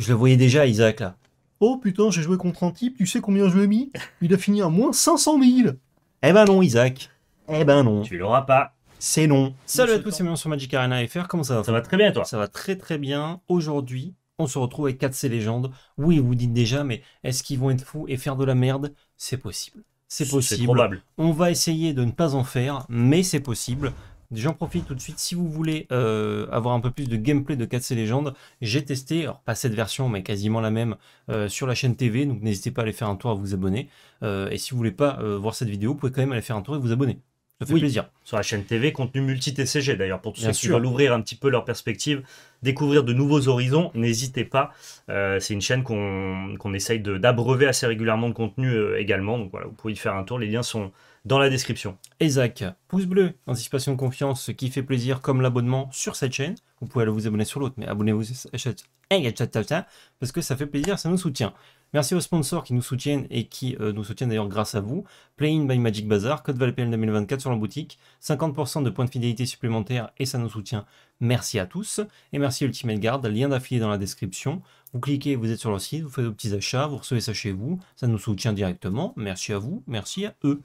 Je le voyais déjà, Isaac, là. Oh putain, j'ai joué contre un type, tu sais combien je l'ai mis Il a fini à moins 500 000 Eh ben non, Isaac. Eh ben non. Tu l'auras pas. C'est non. Salut à tous, c'est bien sur Magic Arena FR. Comment ça va Ça va très bien, toi Ça va très très bien. Aujourd'hui, on se retrouve avec 4C légendes. Oui, vous dites déjà, mais est-ce qu'ils vont être fous et faire de la merde C'est possible. C'est possible. Probable. On va essayer de ne pas en faire, mais c'est possible. J'en profite tout de suite, si vous voulez euh, avoir un peu plus de gameplay de 4C Légendes, j'ai testé, alors pas cette version, mais quasiment la même, euh, sur la chaîne TV, donc n'hésitez pas à aller faire un tour, à vous abonner. Euh, et si vous voulez pas voir cette vidéo, vous pouvez quand même aller faire un tour et vous abonner. Ça fait plaisir. Sur la chaîne TV, contenu multi-TCG d'ailleurs, pour tous ceux qui veulent ouvrir un petit peu leur perspective, découvrir de nouveaux horizons, n'hésitez pas. c'est une chaîne qu'on essaye d'abreuver assez régulièrement de contenu également. Donc voilà, vous pouvez y faire un tour. Les liens sont, dans la description. Isaac, pouce bleu, anticipation de confiance, ce qui fait plaisir comme l'abonnement sur cette chaîne. Vous pouvez aller vous abonner sur l'autre, mais abonnez-vous parce que ça fait plaisir, ça nous soutient. Merci aux sponsors qui nous soutiennent et qui euh, nous soutiennent d'ailleurs grâce à vous. Play-in by Magic Bazaar, code ValPL 2024 sur la boutique, 50% de points de fidélité supplémentaires et ça nous soutient. Merci à tous et merci Ultimate Guard, lien d'affilié dans la description. Vous cliquez, vous êtes sur leur site, vous faites vos petits achats, vous recevez ça chez vous, ça nous soutient directement. Merci à vous, merci à eux.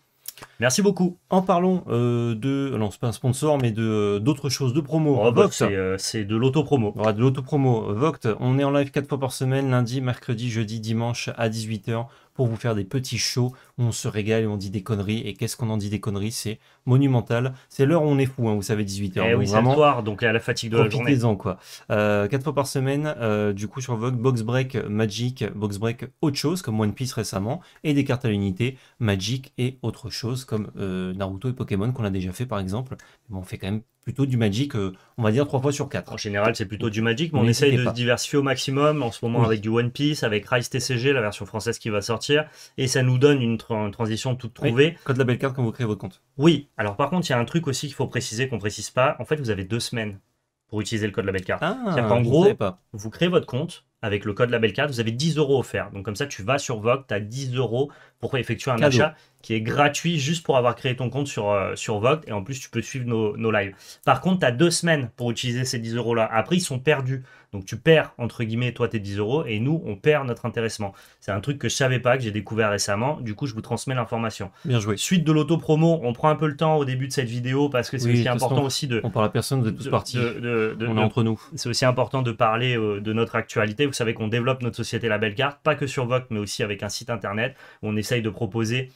Merci beaucoup. En parlant euh, de. Non, c'est pas un sponsor, mais de euh, d'autres choses, de promo. Oh, bah, Vox. Euh, c'est, de l'autopromo. de l'auto-promo Vox. on est en live 4 fois par semaine, lundi, mercredi, jeudi, dimanche à 18h pour vous faire des petits shows où on se régale et on dit des conneries. Et qu'est-ce qu'on en dit des conneries C'est monumental. C'est l'heure où on est fou, hein, vous savez, 18h. Eh donc vraiment, soir, donc à la fatigue de la journée. quoi. Euh, quatre fois par semaine, euh, du coup, sur Vogue, Box Break, Magic, Box Break, autre chose, comme One Piece récemment, et des cartes à l'unité, Magic et autre chose, comme euh, Naruto et Pokémon, qu'on a déjà fait, par exemple. on fait quand même plutôt du Magic, euh, on va dire trois fois sur quatre En général, c'est plutôt du Magic, mais, on essaye de diversifier au maximum en ce moment avec du One Piece, avec Rise TCG, la version française qui va sortir, et ça nous donne une, transition toute trouvée. Code la belle carte quand vous créez votre compte. Oui, alors par contre, il y a un truc aussi qu'il faut préciser, qu'on précise pas. En fait, vous avez deux semaines pour utiliser le code la belle carte. Ah, en gros, vous créez votre compte avec le code la belle carte, vous avez 10 euros offerts. Donc comme ça, tu vas sur vogue tu as 10 euros pourquoi effectuer un achat qui est gratuit juste pour avoir créé ton compte sur, euh, sur Et en plus, tu peux suivre nos, nos lives. Par contre, tu as deux semaines pour utiliser ces 10 euros-là. Après, ils sont perdus. Donc, tu perds, entre guillemets, toi, tes 10 euros et nous, on perd notre intéressement. C'est un truc que je savais pas, que j'ai découvert récemment. Du coup, je vous transmets l'information. Bien joué. Suite de l'auto-promo, on prend un peu le temps au début de cette vidéo parce que c'est aussi important aussi de. On parle à personne, vous êtes tous partis. on de, est entre nous. C'est aussi important de parler euh, de notre actualité. Vous savez qu'on développe notre société La Belle Carte, pas que sur Vogue mais aussi avec un site internet. on est de proposer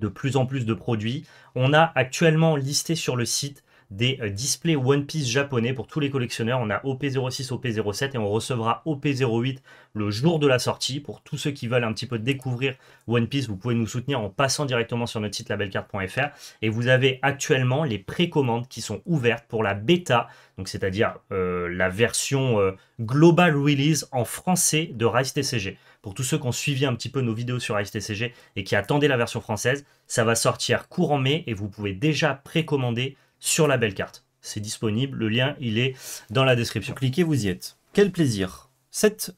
de plus en plus de produits. On a actuellement listé sur le site des euh, displays One Piece japonais pour tous les collectionneurs. On a OP06, OP07 et on recevra OP08 le jour de la sortie. Pour tous ceux qui veulent un petit peu découvrir One Piece, vous pouvez nous soutenir en passant directement sur notre site labelcarte.fr. Et vous avez actuellement les précommandes qui sont ouvertes pour la bêta, donc c'est-à-dire euh, la version euh, global release en français de Rise TCG. Pour tous ceux qui ont suivi un petit peu nos vidéos sur Rise TCG et qui attendaient la version française, ça va sortir courant mai et vous pouvez déjà précommander sur la belle carte. C'est disponible, le lien il est dans la description. Cliquez, vous y êtes. Quel plaisir Cette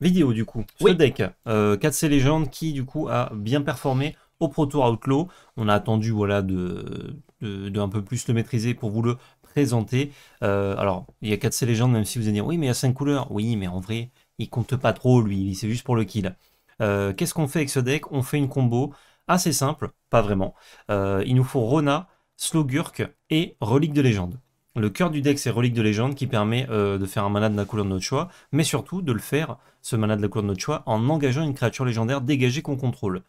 vidéo du coup, ce deck 4C euh, Légende qui du coup a bien performé au Proto Outlaw. On a attendu voilà de, de, un peu plus le maîtriser pour vous le présenter. Euh, alors, il y a 4C Légende, même si vous allez dire oui, mais il y a 5 couleurs. Oui, mais en vrai, il compte pas trop lui, c'est juste pour le kill. Euh, qu'est-ce qu'on fait avec ce deck On fait une combo assez simple, pas vraiment. il nous faut Rona, Slogurk et Relique de légende. Le cœur du deck, c'est Relique de légende qui permet euh, de faire un mana de la couleur de notre choix, mais surtout de le faire, ce mana de la couleur de notre choix, en engageant une créature légendaire dégagée qu'on contrôle.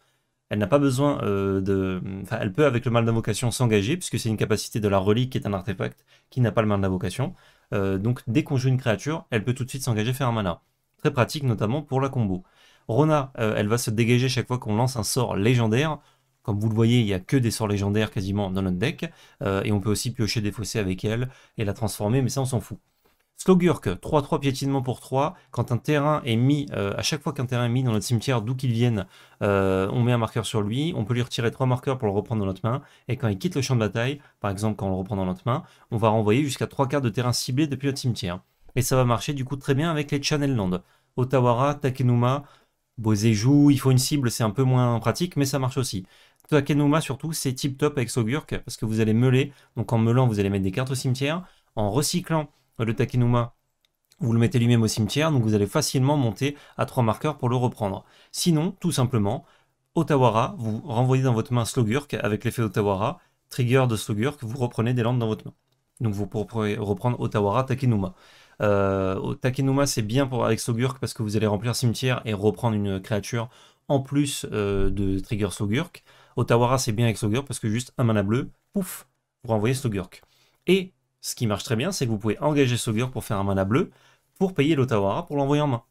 Elle n'a pas besoin euh, de. Enfin, elle peut, avec le mal d'invocation, s'engager, puisque c'est une capacité de la relique qui est un artefact qui n'a pas le mal d'invocation. Euh, donc, dès qu'on joue une créature, elle peut tout de suite s'engager faire un mana. Très pratique, notamment pour la combo. Rona, elle va se dégager chaque fois qu'on lance un sort légendaire. Comme vous le voyez, il n'y a que des sorts légendaires quasiment dans notre deck. Euh, et on peut aussi piocher des fossés avec elle et la transformer, mais ça on s'en fout. Slogurk, 3-3 piétinement pour 3. Quand un terrain est mis, euh, à chaque fois qu'un terrain est mis dans notre cimetière, d'où qu'il vienne, euh, on met un marqueur sur lui. On peut lui retirer 3 marqueurs pour le reprendre dans notre main. Et quand il quitte le champ de bataille, par exemple quand on le reprend dans notre main, on va renvoyer jusqu'à 3 quarts de terrain ciblé depuis notre cimetière. Et ça va marcher du coup très bien avec les Channel Land. Otawara, Takenuma, Bozeju, il faut une cible, c'est un peu moins pratique, mais ça marche aussi. Takenuma surtout, c'est tip top avec Sogurk, parce que vous allez meuler. Donc en meulant, vous allez mettre des cartes au cimetière. En recyclant euh, le Takenuma, vous le mettez lui-même au cimetière, donc vous allez facilement monter à 3 marqueurs pour le reprendre. Sinon, tout simplement, Otawara, vous renvoyez dans votre main Slogurk avec l'effet Otawara, trigger de Slogurk, vous reprenez des landes dans votre main. Donc vous pourrez reprendre Otawara Takenuma. Euh, Takenuma c'est bien pour, avec Slogurk parce que vous allez remplir cimetière et reprendre une créature en plus euh, de trigger Slogurk. Otawara, c'est bien avec Saugur parce que juste un mana bleu, pouf, pour envoyer Slogurk. Et ce qui marche très bien, c'est que vous pouvez engager Saugur pour faire un mana bleu, pour payer l'Otawara pour l'envoyer en main.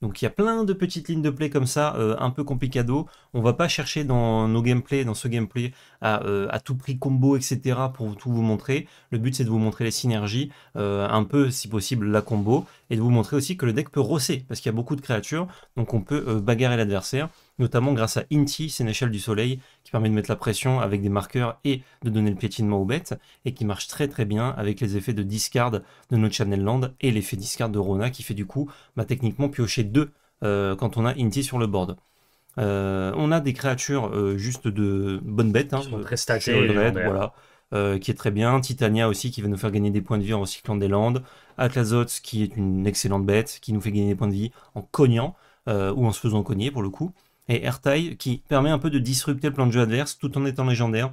Donc il y a plein de petites lignes de play comme ça, euh, un peu complicado. On va pas chercher dans nos gameplays, dans ce gameplay, euh, à, tout prix combo, etc. pour tout vous montrer. Le but c'est de vous montrer les synergies, euh, un peu si possible la combo, et de vous montrer aussi que le deck peut rosser, parce qu'il y a beaucoup de créatures, donc on peut euh, bagarrer l'adversaire, notamment grâce à Inti, échelle du Soleil, qui permet de mettre la pression avec des marqueurs et de donner le piétinement aux bêtes, et qui marche très très bien avec les effets de discard de notre Channel Land et l'effet discard de Rona, qui fait du coup, bah, techniquement, piocher 2 quand on a Inti sur le board. Euh, on a des créatures euh, juste de bonnes bêtes. Hein. qui sont très voilà. Euh, qui est très bien. Titania aussi qui va nous faire gagner des points de vie en recyclant des landes. Atlasoth, qui est une excellente bête qui nous fait gagner des points de vie en cognant ou en se faisant cogner pour le coup. Et Ertai qui permet un peu de disrupter le plan de jeu adverse tout en étant légendaire.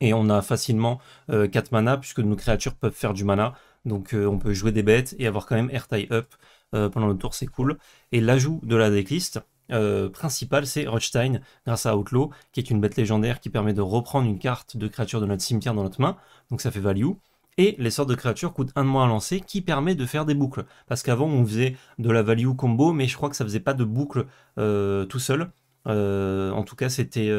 Et on a facilement 4 mana puisque nos créatures peuvent faire du mana. Donc on peut jouer des bêtes et avoir quand même tie up pendant le tour, c'est cool. Et l'ajout de la decklist, euh, principal, c'est Rothstein, grâce à Outlaw, qui est une bête légendaire qui permet de reprendre une carte de créature de notre cimetière dans notre main, donc ça fait value. Et les sortes de créatures coûtent un de moins à lancer, qui permet de faire des boucles. Parce qu'avant, on faisait de la value combo, mais je crois que ça faisait pas de boucle euh, tout seul. Euh, en tout cas, c'était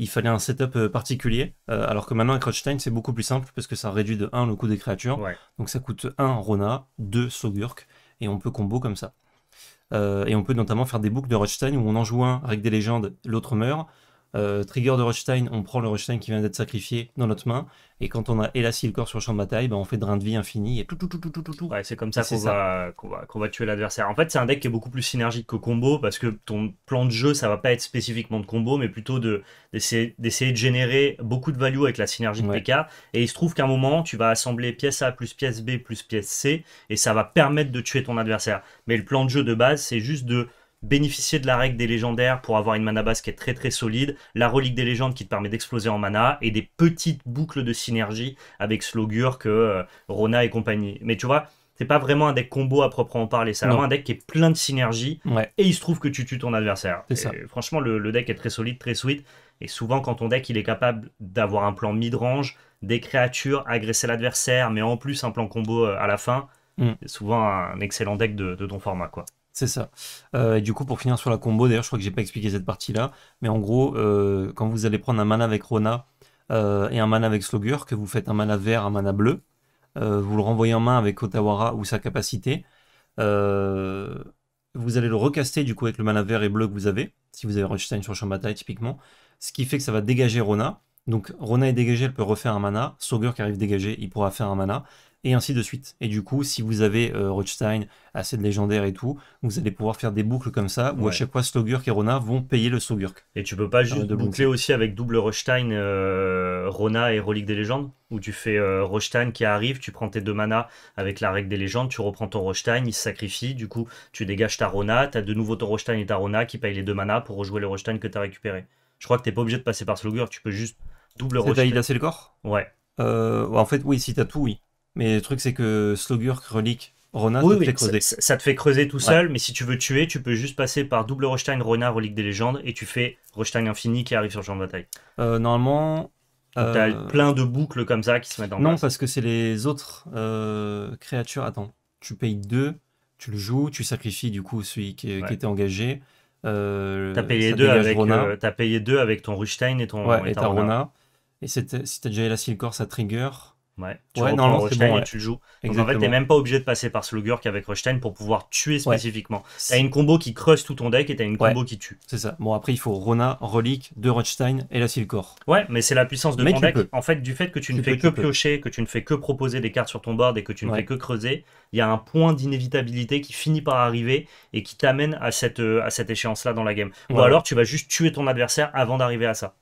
il fallait un setup particulier. alors que maintenant, avec Rothstein, c'est beaucoup plus simple parce que ça réduit de 1 le coût des créatures. Donc ça coûte 1 Rona, 2 Sogurk, et on peut combo comme ça. Euh, et on peut notamment faire des boucles de Rothstein où on en joue un avec des légendes, l'autre meurt. Euh, trigger de Rushstein, on prend le rushstein qui vient d'être sacrifié dans notre main, et quand on a hélas le corps sur le champ de bataille, ben on fait drain de vie infini et tout, tout, tout, tout, tout, tout. Ouais, c'est comme ça qu'on va, qu'on va, va, tuer l'adversaire. En fait, c'est un deck qui est beaucoup plus synergique que combo, parce que ton plan de jeu, ça va pas être spécifiquement de combo, mais plutôt d'essayer de, de générer beaucoup de value avec la synergie de PK. Et il se trouve qu'à un moment, tu vas assembler pièce A plus pièce B plus pièce C, et ça va permettre de tuer ton adversaire. Mais le plan de jeu de base, c'est juste de bénéficier de la règle des légendaires pour avoir une mana base qui est très très solide, la relique des légendes qui te permet d'exploser en mana, et des petites boucles de synergie avec Slogur que euh, Rona et compagnie. Mais tu vois, c'est pas vraiment un deck combo à proprement parler, c'est vraiment un deck qui est plein de synergie, et il se trouve que tu tues ton adversaire. Franchement, le, deck est très solide, très sweet, et souvent quand ton deck il est capable d'avoir un plan mid-range, des créatures, agresser l'adversaire, mais en plus un plan combo euh, à la fin, mm. c'est souvent un excellent deck de, de ton format. quoi. C'est ça. Euh, et du coup, pour finir sur la combo, d'ailleurs, je crois que j'ai pas expliqué cette partie-là, mais en gros, euh, quand vous allez prendre un mana avec Rona euh, et un mana avec Slogur, que vous faites un mana vert, un mana bleu, vous le renvoyez en main avec Otawara ou sa capacité, vous allez le recaster du coup avec le mana vert et bleu que vous avez, si vous avez une sur champ bataille typiquement, ce qui fait que ça va dégager Rona. Donc Rona est dégagée, elle peut refaire un mana. Slogur qui arrive dégagé, il pourra faire un mana et ainsi de suite. Et du coup, si vous avez euh, Rothstein, assez de légendaire et tout, vous allez pouvoir faire des boucles comme ça, où à chaque fois Slogurk et Rona vont payer le Slogurk. Et tu peux pas juste boucler aussi avec double Rothstein, euh, Rona et Relique des légendes Où tu fais euh, Rothstein qui arrive, tu prends tes deux manas avec la règle des légendes, tu reprends ton Rothstein, il se sacrifie, du coup tu dégages ta Rona, t'as de nouveau ton Rothstein et ta Rona qui payent les deux manas pour rejouer le Rothstein que t'as récupéré. Je crois que t'es pas obligé de passer par Slogurk, tu peux juste double Rothstein. le corps Ouais. Bah, en fait, oui, si t'as tout, oui. Mais le truc, c'est que Slogurk, relique Rona, ça, te fait creuser. te fait creuser tout seul, mais si tu veux tuer, tu peux juste passer par double Rostein, Rona, Relique des légendes, et tu fais Rostein infini qui arrive sur le champ de bataille. Euh, normalement. Tu as euh, plein de boucles comme ça qui se mettent en Non, parce que c'est les autres euh, créatures. Attends, tu payes deux, tu le joues, tu sacrifies du coup celui qui, était engagé. t'as payé, deux avec, as payé deux avec ton Rustein et ton et, ta Rona. Et si t'as déjà la corps, ça trigger. Ouais, tu tu le joues. Donc en fait, t'es même pas obligé de passer par Slugger avec Rostein pour pouvoir tuer spécifiquement. T'as une combo qui creuse tout ton deck et t'as une combo qui tue. C'est ça. Bon, après, il faut Rona, Relic, deux Rushstein et la Silcor. Ouais, mais c'est la puissance de ton deck. En fait, du fait que tu, ne fais que piocher, que tu ne fais que proposer des cartes sur ton board et que tu ne fais que creuser, il y a un point d'inévitabilité qui finit par arriver et qui t'amène à cette, euh, à cette échéance-là dans la game. Ou alors, tu vas juste tuer ton adversaire avant d'arriver à ça.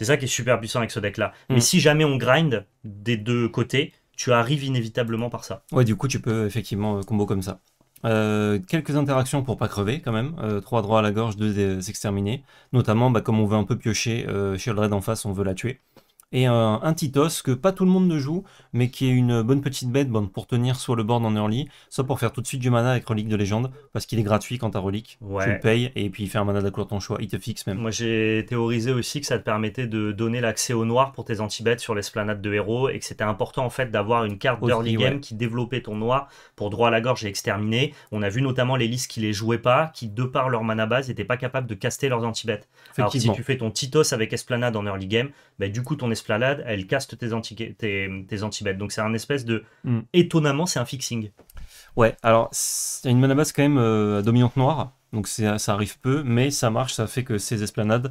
C'est ça qui est super puissant avec ce deck-là. Mais mm. si jamais on grind des deux côtés, tu arrives inévitablement par ça. Ouais, du coup, tu peux effectivement euh, combo comme ça. Euh, quelques interactions pour pas crever quand même. Euh, trois droits à la gorge, deux s'exterminer. Notamment, bah, comme on veut un peu piocher, le Shieldred en face, on veut la tuer et un, Titos que pas tout le monde ne joue, mais qui est une bonne petite bête bon, pour tenir soit le board en early, soit pour faire tout de suite du mana avec Relique de Légende, parce qu'il est gratuit quand t'as Relique, tu le payes, et puis il fait un mana de ton choix, il te fixe même. Moi j'ai théorisé aussi que ça te permettait de donner l'accès au noir pour tes anti-bêtes sur l'esplanade de héros, et que c'était important en fait d'avoir une carte d'early game qui développait ton noir pour droit à la gorge et exterminer. On a vu notamment les listes qui les jouaient pas, qui de par leur mana base n'étaient pas capables de caster leurs anti-bêtes. Alors si tu fais ton Titos avec esplanade en early game, bah, du coup ton elle caste tes anti Tes, Donc c'est un espèce de. Hmm. Étonnamment, c'est un fixing. Ouais, alors c'est une mana base quand même euh, à dominante noire, donc ça arrive peu, mais ça marche, ça fait que ces esplanades.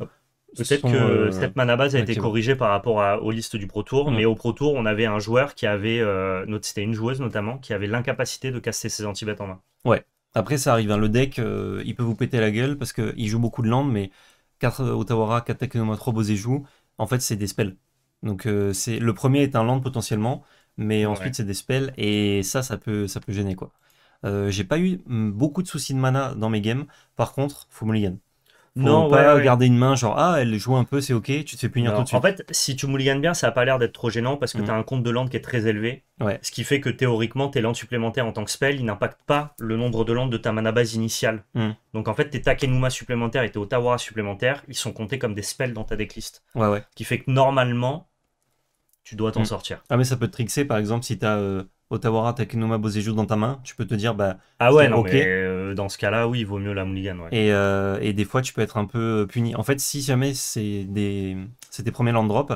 Peut-être que euh, cette mana base a été corrigée par rapport aux listes du Pro Tour, hmm. mais au Pro Tour, on avait un joueur qui avait, euh, c'était une joueuse notamment, qui avait l'incapacité de caster ses anti-bêtes en main. Ouais, après ça arrive, hein. le deck, euh, il peut vous péter la gueule parce qu'il joue beaucoup de land, mais 4 Otawara, 4 Teknoma, 3 joue. en fait c'est des spells. Donc euh, c'est le premier est un land potentiellement, mais ensuite c'est des spells et ça ça peut ça peut gêner quoi. Euh, j'ai pas eu beaucoup de soucis de mana dans mes games. Par contre, faut mulligan non, pas garder une main, genre ah, elle joue un peu, c'est ok, tu te fais punir tout de suite. En fait, si tu mouliganes bien, ça a pas l'air d'être trop gênant parce que mm. tu as un compte de land qui est très élevé. Ce qui fait que théoriquement, tes landes supplémentaires en tant que spell, ils n'impactent pas le nombre de landes de ta mana base initiale. Mm. Donc en fait, tes Takenuma supplémentaires et tes Otawara supplémentaires, ils sont comptés comme des spells dans ta decklist. Ouais, Ce qui fait que normalement, tu dois t'en mm. sortir. Ah, mais ça peut te trixer par exemple si tu as. Euh, Otawara Takenoma Bozeju dans ta main, tu peux te dire bah ah ouais non, mais euh, dans ce cas-là oui il vaut mieux la mulligan euh, et, des fois tu peux être un peu euh, puni. En fait si jamais c'est des c'est tes premiers land drop,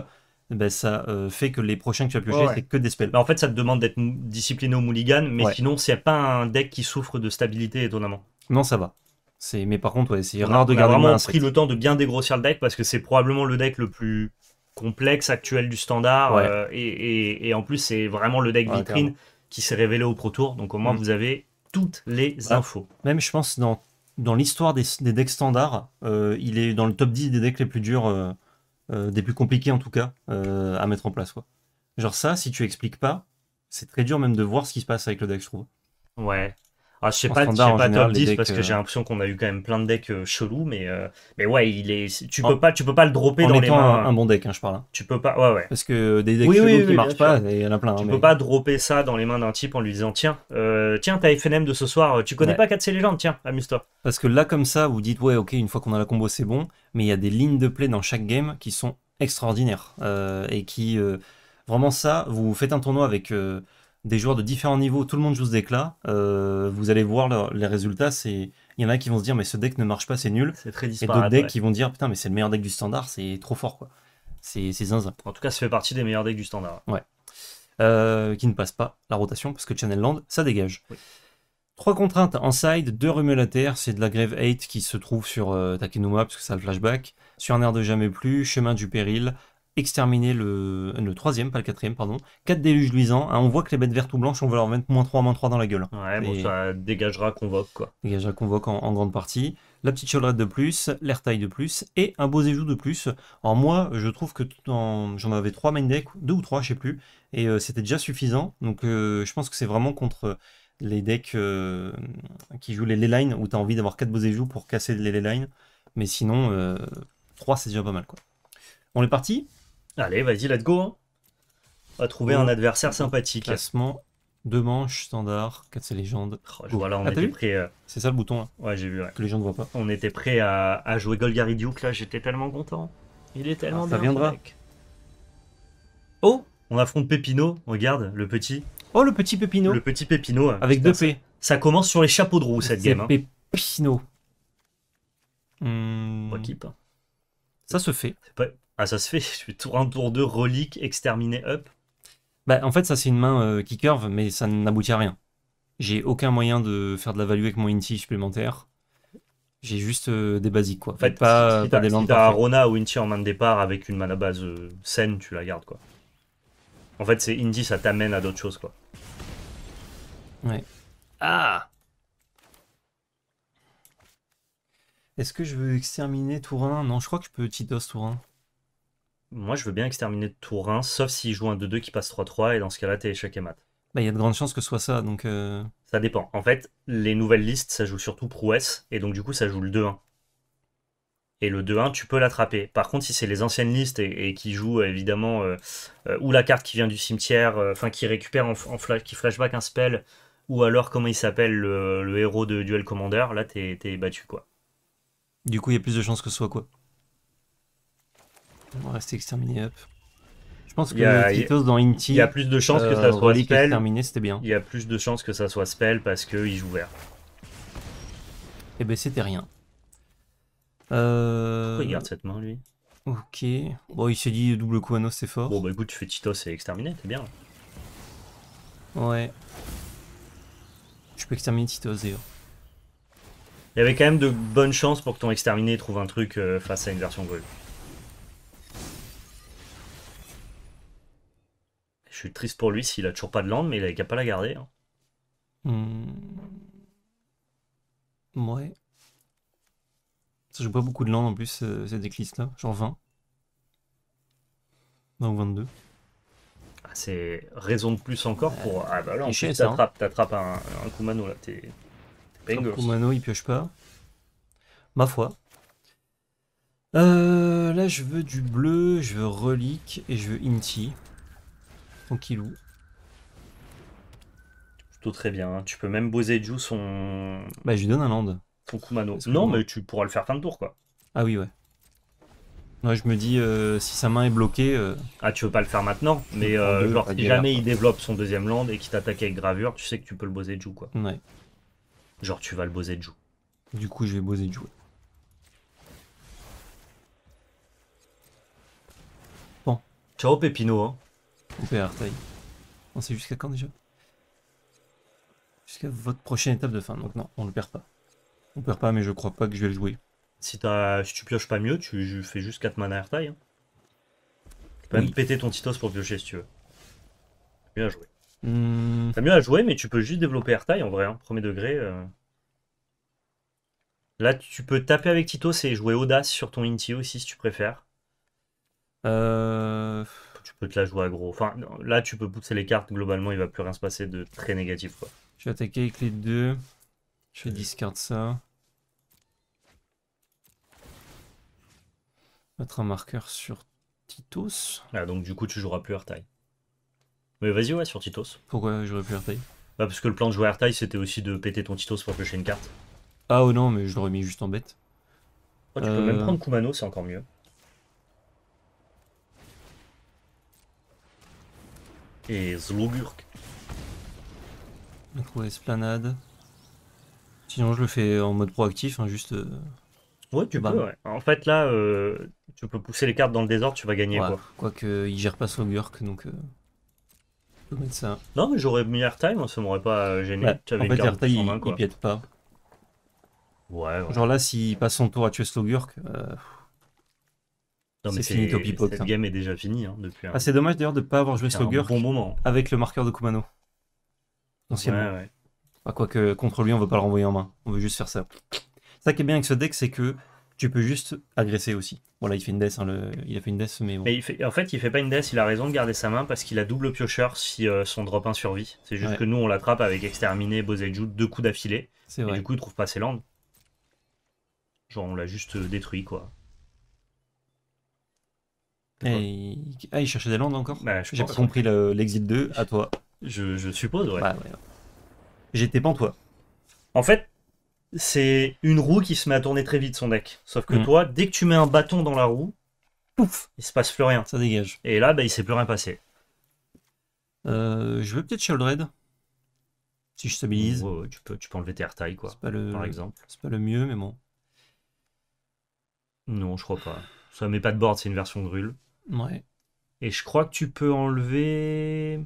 bah, ça fait que les prochains que tu as piocher c'est que des spells. Bah, en fait ça te demande d'être discipliné au mulligan mais s'il sinon c'est pas un deck qui souffre de stabilité étonnamment. Non ça va. C'est mais par contre c'est rare de garder. On a vraiment pris le temps de bien dégrossir le deck parce que c'est probablement le deck le plus complexe actuel du standard. Euh, et, en plus, c'est vraiment le deck vitrine qui s'est révélé au Pro Tour. Donc au moins, mm. vous avez toutes les bah, infos. Même, je pense, dans, dans l'histoire des, decks standards, euh, il est dans le top 10 des decks les plus durs, euh, des plus compliqués en tout cas, à mettre en place. Quoi. Genre ça, si tu expliques pas, c'est très dur même de voir ce qui se passe avec le deck, je trouve. Ouais, ah, je sais pas, sais pas top 10 parce que euh, j'ai l'impression qu'on a eu quand même plein de decks euh, chelous, mais, euh, mais ouais, il est, tu, peux pas, tu peux pas le dropper dans les mains. Un, un bon deck, hein, je parle. Hein. Tu peux pas, ouais, ouais. Parce que des decks chelous qui marchent pas, il y en a plein. Tu ne hein, peux pas dropper ça dans les mains d'un type en lui disant tiens, tiens, ta FNM de ce soir, tu connais pas 4C tiens, amuse-toi. Parce que là, comme ça, vous dites ouais, ok, une fois qu'on a la combo, c'est bon, mais il y a des lignes de play dans chaque game qui sont extraordinaires et qui. vraiment, ça, vous faites un tournoi avec des joueurs de différents niveaux, tout le monde joue ce deck-là, euh, vous allez voir les résultats, c'est... Il y en a qui vont se dire mais ce deck ne marche pas, c'est nul. C'est très disparate. Et d'autres decks qui vont dire putain mais c'est le meilleur deck du standard, c'est trop fort quoi. C'est zinzin. En tout cas, ça fait partie des meilleurs decks du standard. Ouais. Euh, qui ne passe pas la rotation parce que Channel Land, ça dégage. Trois contraintes en side, deux terre, c'est de la Grave 8 qui se trouve sur euh, Takenuma parce que ça le flashback, sur un air de jamais plus, chemin du péril, exterminer le, troisième, pas le quatrième, pardon. Quatre déluges luisants. Hein, on voit que les bêtes vertes ou blanches, on va leur mettre moins 3, moins 3 dans la gueule. Ouais, bon, ça dégagera convoque, quoi. Dégagera convoque en, grande partie. La petite chaudrette de plus, l'air taille de plus et un beau éjou de plus. Alors moi, je trouve que j'en avais 3 main deck, deux ou trois je sais plus, et euh, c'était déjà suffisant. Donc euh, je pense que c'est vraiment contre euh, les decks qui jouent les ley où tu as envie d'avoir quatre beaux éjous pour casser les ley Mais sinon, 3 c'est déjà pas mal, quoi. On est parti Allez, vas-y, let's go. Hein. On va trouver un oh. adversaire sympathique. Classement, deux manches, standard, 4 légendes. légende. Oh, on ah, prêt. Euh, C'est ça le bouton hein. Ouais, j'ai vu. Que les gens ne voient pas. On était prêt à, jouer Golgari Duke là, j'étais tellement content. Il est tellement ah, bien. Ça viendra. Oh On affronte Pépino, regarde, le petit. Oh, le petit Pépino. Le petit Pépino. Avec deux P. Ça commence sur les chapeaux de roue cette game. Hein. Pépino. Hmm. Pas Ça se fait. Pas... Ah, ça se fait. Je fais tour 1, tour 2, relique, exterminé, up. Bah, en fait, ça, c'est une main euh, qui curve, mais ça n'aboutit à rien. J'ai aucun moyen de faire de la value avec mon Inti supplémentaire. J'ai juste euh, des basiques, quoi. En fait, pas, si Rona ou Inti en main de départ avec une mana base euh, saine, tu la gardes, quoi. En fait, c'est Inti, ça t'amène à d'autres choses, quoi. Ouais. Ah Est-ce que je veux exterminer tour 1 Non, je crois que je peux titos tour 1 moi, je veux bien exterminer tour 1, sauf s'il joue un 2-2 qui passe 3-3, et dans ce cas-là, t'es échec et mat. Bah, il y a de grandes chances que ce soit ça, donc. Euh, ça dépend. En fait, les nouvelles listes, ça joue surtout prouesse, et donc du coup, ça joue le 2-1. Et le 2-1, tu peux l'attraper. Par contre, si c'est les anciennes listes et, qui jouent évidemment euh, euh, ou la carte qui vient du cimetière, enfin qui récupère en, flash, qui flashback un spell, ou alors comment il s'appelle le, le, héros de Duel Commander, là t'es battu quoi. Du coup, il y a plus de chances que ce soit quoi on va rester exterminé up. Je pense que Titos dans Inti. Il y a plus de chances que ça euh, soit spell. Terminé, c'était bien. Il y a plus de chances que ça soit spell parce qu'il joue vert. Et eh ben c'était rien. Euh... il garde cette main lui Ok. Bon, il s'est dit double coup c'est fort. Bon, bah écoute, tu fais Titos et exterminé, t'es bien. Ouais. Je peux exterminer Titos zéro. Il y avait quand même de bonnes chances pour que ton exterminé trouve un truc euh, face à une version grue. Je suis triste pour lui s'il a toujours pas de land, mais il a qu'à pas la garder. Hein. Hmm. Ouais. Ça joue pas beaucoup de land en plus, euh, cette décliste là. Genre 20. Donc 22. Ah, c'est raison de plus encore pour. ah bah là, en plus, hein. t'attrapes un, Kumano là. T'es. Kumano, il pioche pas. Ma foi. Euh, là, je veux du bleu, je veux relique et je veux Inti tranquillou. Plutôt très bien. Hein. Tu peux même bosser joue son. Bah, je lui donne un land. Son Kumano. Non, mais tu pourras le faire fin de tour, quoi. Ah oui, ouais. je me dis, euh, si sa main est bloquée. Euh, ah, tu veux pas le faire maintenant, mais euh, jamais il développe son deuxième land et qu'il t'attaque avec gravure, tu sais que tu peux le bosser joue quoi. Ouais. Genre, tu vas le bosser joue Du coup, je vais bosser jouer Bon. Ciao, Pépino. Hein. On à On sait jusqu'à quand déjà Jusqu'à votre prochaine étape de fin. Donc non, on ne perd pas. On perd pas, mais je crois pas que je vais le jouer. Si, as... si tu pioches pas mieux, tu fais juste 4 mana à hein. Tu peux même péter ton Titos pour piocher si tu veux. Bien joué. Hmm. T'as mieux à jouer, mais tu peux juste développer Artaï en vrai, hein. premier degré. Euh. Là, tu peux taper avec Titos et jouer Audace sur ton Inti aussi si tu préfères. Euh tu peux te la jouer gros, Enfin, là, tu peux pousser les cartes. Globalement, il va plus rien se passer de très négatif. Quoi. Je vais attaquer avec les deux. Je vais euh, discard ça. Mettre un marqueur sur Titos. Ah, donc du coup, tu joueras plus Artaï. Mais vas-y, ouais, sur Titos. Pourquoi je jouerai plus Artaï Bah, parce que le plan de jouer Artaï, c'était aussi de péter ton Titos pour piocher une carte. Ah, oh non, mais je l'aurais mis juste en bête. Oh, tu peux même euh. prendre Kumano, c'est encore mieux. Et Slowgurk. Donc esplanade. Sinon, je le fais en mode proactif, hein, juste. Euh, ouais, tu En fait, là, euh, tu peux pousser les cartes dans le désordre, tu vas gagner. quoi. Quoique, il gère pas Slowgurk, donc. Euh... Je mettre ça. Non, mais j'aurais mis Airtime, hein, ça m'aurait pas euh, gêné. en fait, Airtime, il, ne pas. Ouais, Genre là, s'il passe son tour à tuer Slowgurk c'est fini Topi Cette hein. game est déjà finie hein, depuis. Ah, c'est dommage d'ailleurs de ne pas avoir joué Slogger bon moment. avec le marqueur de Kumano. Anciennement. Ouais, ouais. Bah, quoique contre lui, on ne veut pas le renvoyer en main. On veut juste faire ça. Ça qui est bien avec ce deck, c'est que tu peux juste agresser aussi. Voilà, il fait une death, hein, il a fait une death, mais bon. il fait... En fait, il fait pas une death, il a raison de garder sa main parce qu'il a double piocheur si euh, son drop 1 survit. C'est juste que nous, on l'attrape avec exterminé, Bozaiju, deux coups d'affilée. Et du coup, il trouve pas ses landes. Genre, on l'a juste euh, détruit, quoi ah, il cherchait des landes encore bah, J'ai pas compris l'exil 2, à toi. Je, suppose, ouais. J'étais bah, ouais. J'étais toi En fait, c'est une roue qui se met à tourner très vite, son deck. Sauf que hmm. toi, dès que tu mets un bâton dans la roue, pouf, il se passe plus rien. Ça dégage. Et là, bah, il s'est plus rien passé. Euh, je veux peut-être raid Si je stabilise. tu, peux, tu peux enlever tes taille quoi. Pas par exemple. C'est pas le mieux, mais bon. Non, je crois pas. Ça met pas de board, c'est une version grulle. Ouais. Et je crois que tu peux enlever.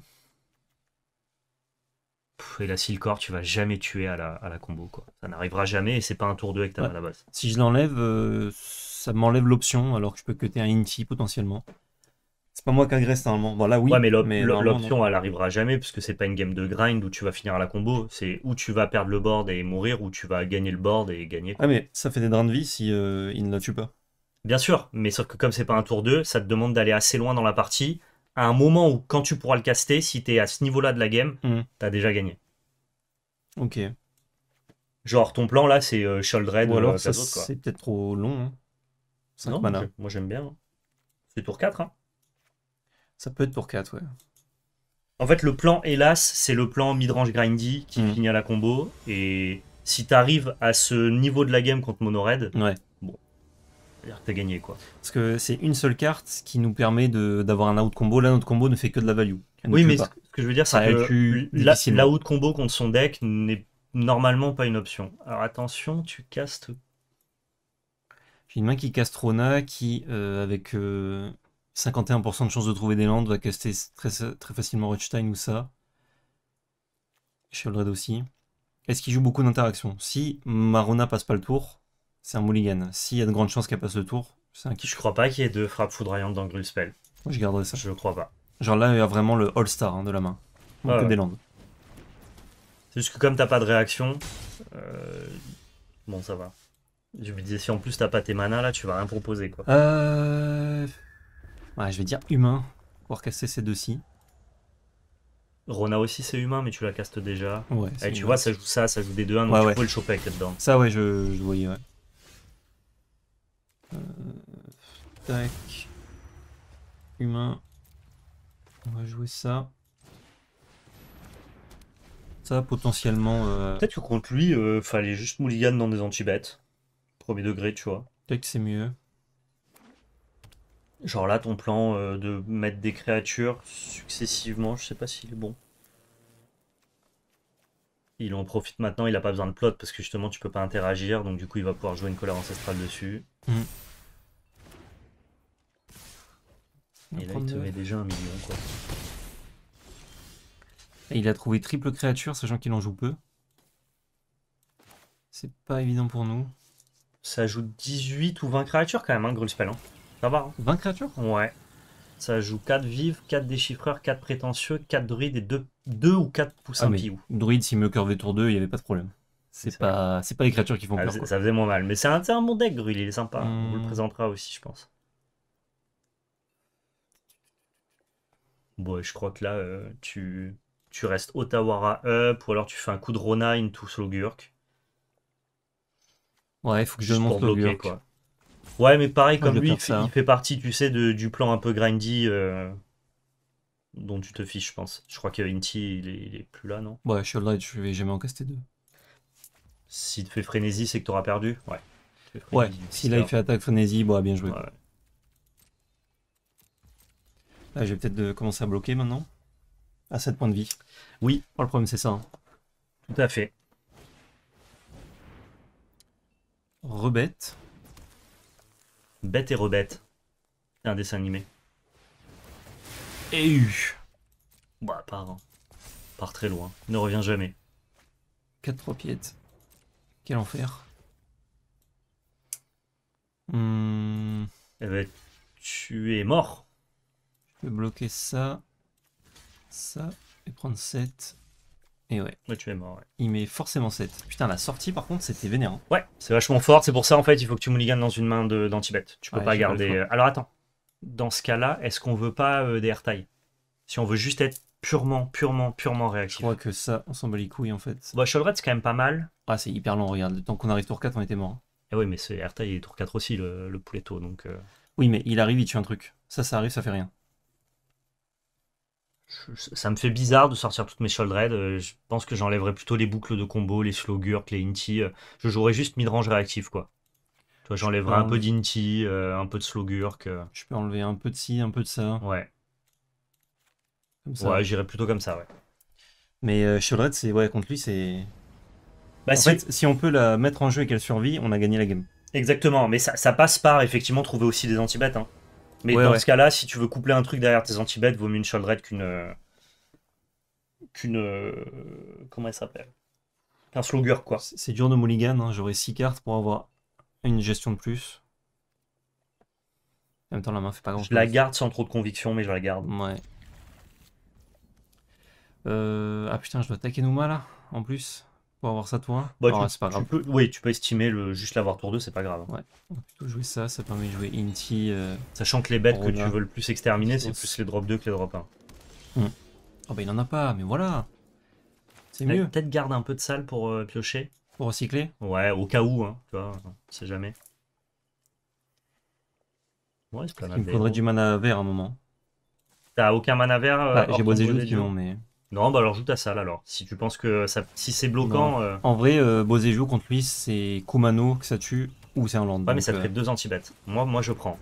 là si le corps, tu vas jamais tuer à la, combo. Quoi. Ça n'arrivera jamais et c'est pas un tour 2 avec ta à la base. Si je l'enlève, euh, ça m'enlève l'option alors que je peux cutter un Inti potentiellement. C'est pas moi qui agresse normalement. Bon, là oui. Ouais, mais l'option, elle arrivera jamais parce que c'est pas une game de grind où tu vas finir à la combo. C'est où tu vas perdre le board et mourir ou tu vas gagner le board et gagner. Ah mais ça fait des drains de vie si euh, il ne la tue pas. Bien sûr, mais sauf que comme c'est pas un tour 2, ça te demande d'aller assez loin dans la partie, à un moment où quand tu pourras le caster, si tu es à ce niveau-là de la game, mm. tu as déjà gagné. Ok. Genre ton plan là, c'est euh, Red, ou alors euh, C'est peut-être trop long. Hein. mana. moi j'aime bien. Hein. C'est tour 4. Hein. Ça peut être tour 4, ouais. En fait, le plan, hélas, c'est le plan midrange grindy qui mm. finit à la combo. Et si tu arrives à ce niveau de la game contre Monored, ouais. Tu gagné quoi. Parce que c'est une seule carte qui nous permet d'avoir un out combo. Là, notre combo ne fait que de la value. oui, mais ce que je veux dire, c'est que tu... la, combo contre son deck n'est normalement pas une option. Alors attention, tu castes. J'ai une main qui casse Rona, qui, euh, avec 51% euh, de chance de trouver des landes, va caster très, très facilement Rutstein ou ça. Sheldred aussi. Est-ce qu'il joue beaucoup d'interactions Si Marona passe pas le tour, c'est un mulligan. S'il y a de grandes chances qu'elle passe le tour, c'est un kick. Je crois pas qu'il y ait deux frappes foudroyantes dans Gruel je garderais ça. Je crois pas. Genre là, il y a vraiment le All-Star hein, de la main. des C'est juste que comme t'as pas de réaction, euh, bon, ça va. Je me disais, si en plus t'as pas tes manas là, tu vas rien proposer quoi. Euh. je vais dire humain pour casser ces deux-ci. Rona aussi c'est humain, mais tu la castes déjà. Ouais, Et eh, tu vois, ça joue ça, ça joue des deux-uns, donc tu peux le choper avec dedans. Ça, ouais, je, voyais, euh, tac. Humain. On va jouer ça. Ça, potentiellement... Euh, Peut-être que contre lui, euh, fallait juste Mulligan dans des anti-bêtes. Premier degré, tu vois. Peut-être que c'est mieux. Genre là, ton plan de mettre des créatures successivement, je sais pas s'il est bon. Il en profite maintenant, il a pas besoin de plot parce que justement tu peux pas interagir, donc du coup il va pouvoir jouer une colère ancestrale dessus. Mm. il déjà un million, quoi. il a trouvé triple créature, sachant qu'il en joue peu. C'est pas évident pour nous. Ça joue 18 ou 20 créatures quand même, hein, Grulspell. Hein. Ça 20 hein. créatures Ouais. Ça joue 4 vives, 4 déchiffreurs, 4 prétentieux, 4 druides et 2, ou 4 poussins ah, piou. Druide, s'il me curvait tour 2, il n'y avait pas de problème. C'est pas, c'est pas les créatures qui font ah, peur. Ça faisait moins mal, mais c'est un, un, bon deck, Grul, il est sympa. On vous le hmm. présentera aussi, je pense. Bon, je crois que là, euh, tu, tu restes Otawara up, ou alors tu fais un coup de Rona tous au Gurk. Ouais, il faut que je monte le quoi. Ouais, mais pareil, comme lui, il fait, partie, tu sais, de, du plan un peu grindy euh, dont tu te fiches, je pense. Je crois que Inti, il est, il plus là, non Ouais, Shield Light, je vais jamais en caster deux. S'il te fait frénésie, c'est que tu auras perdu Ouais. Ouais, si là il fait attaque frénésie, bon, bien joué. Là, je vais peut-être euh, commencer à bloquer maintenant. À 7 points de vie. Oui. Oh, le problème, c'est ça. Hein. Tout à fait. Rebête. Bête et rebête. C'est un dessin animé. Et eu. Bah, part. Hein. Part très loin. Ne revient jamais. 4 piètes. Quel enfer. Hmm. Eh ben, tu es mort. Je peux bloquer ça, ça, et prendre 7. Et ouais. Ouais, tu es mort, Il met forcément 7. Putain, la sortie, par contre, c'était vénérant. Ouais, c'est vachement fort. C'est pour ça, en fait, il faut que tu mulliganes dans une main de d'antibet. Tu peux pas garder... Euh, Alors, attends. Dans ce cas-là, est-ce qu'on veut pas euh, des taille Si on veut juste être purement, purement, purement réactif. Je crois que ça, on s'en bat les couilles en fait. Bah, red c'est quand même pas mal. Ah, c'est hyper long, regarde. Tant qu'on arrive tour 4, on était mort. Et hein. eh oui, mais c'est il est tour 4 aussi, le, poulet pouletto. Donc, euh. Oui, mais il arrive, il tue un truc. Ça, ça arrive, ça fait rien. ça me fait bizarre de sortir toutes mes red euh, Je pense que j'enlèverais plutôt les boucles de combo, les slow les inti. Euh, je jouerais juste midrange réactif, quoi. Toi J'enlèverais un peu d'inti, un peu de Slogurk. Je peux enlever un peu de ci, un peu de ça. Ouais. Ouais, j'irais plutôt comme ça, ouais. Mais euh, c'est ouais, contre lui, c'est. Bah, en si... fait, si on peut la mettre en jeu et qu'elle survit, on a gagné la game. Exactement, mais ça, passe par effectivement trouver aussi des anti hein. Mais dans ce cas-là, si tu veux coupler un truc derrière tes anti vaut mieux une Shieldred qu'une. Euh, qu'une. Euh, comment elle s'appelle Qu'un Slogger, quoi. C'est dur de mulligan, hein. j'aurais 6 cartes pour avoir une gestion de plus. En même temps, la main fait pas grand-chose. Je la garde sans trop de conviction, mais je la garde. Ouais. Euh, ah putain, je dois attaquer Numa là, en plus, pour avoir ça toi. Bah, tu, peux, oui, tu peux estimer le, juste l'avoir tour 2, c'est pas grave. Ouais, on va plutôt jouer ça, ça permet de jouer Inti. Euh, Sachant que les bêtes que tu veux le plus exterminer, c'est plus les drop 2 que les drop 1. Hmm. Oh bah il en a pas, mais voilà. C'est mieux. Peut-être garde un peu de salle pour euh, piocher. Pour recycler Ouais, au cas où, hein, tu vois, on sait jamais. il me faudrait du mana vert à un moment. T'as aucun mana vert bah, J'ai boisé juste qui mais. Non, bah alors joue ta salle alors. Si tu penses que ça, si c'est bloquant. Euh. En vrai, euh, contre lui, c'est Kumano que ça tue ou c'est un land. Ouais, mais ça te euh, fait deux anti Moi, moi, je prends.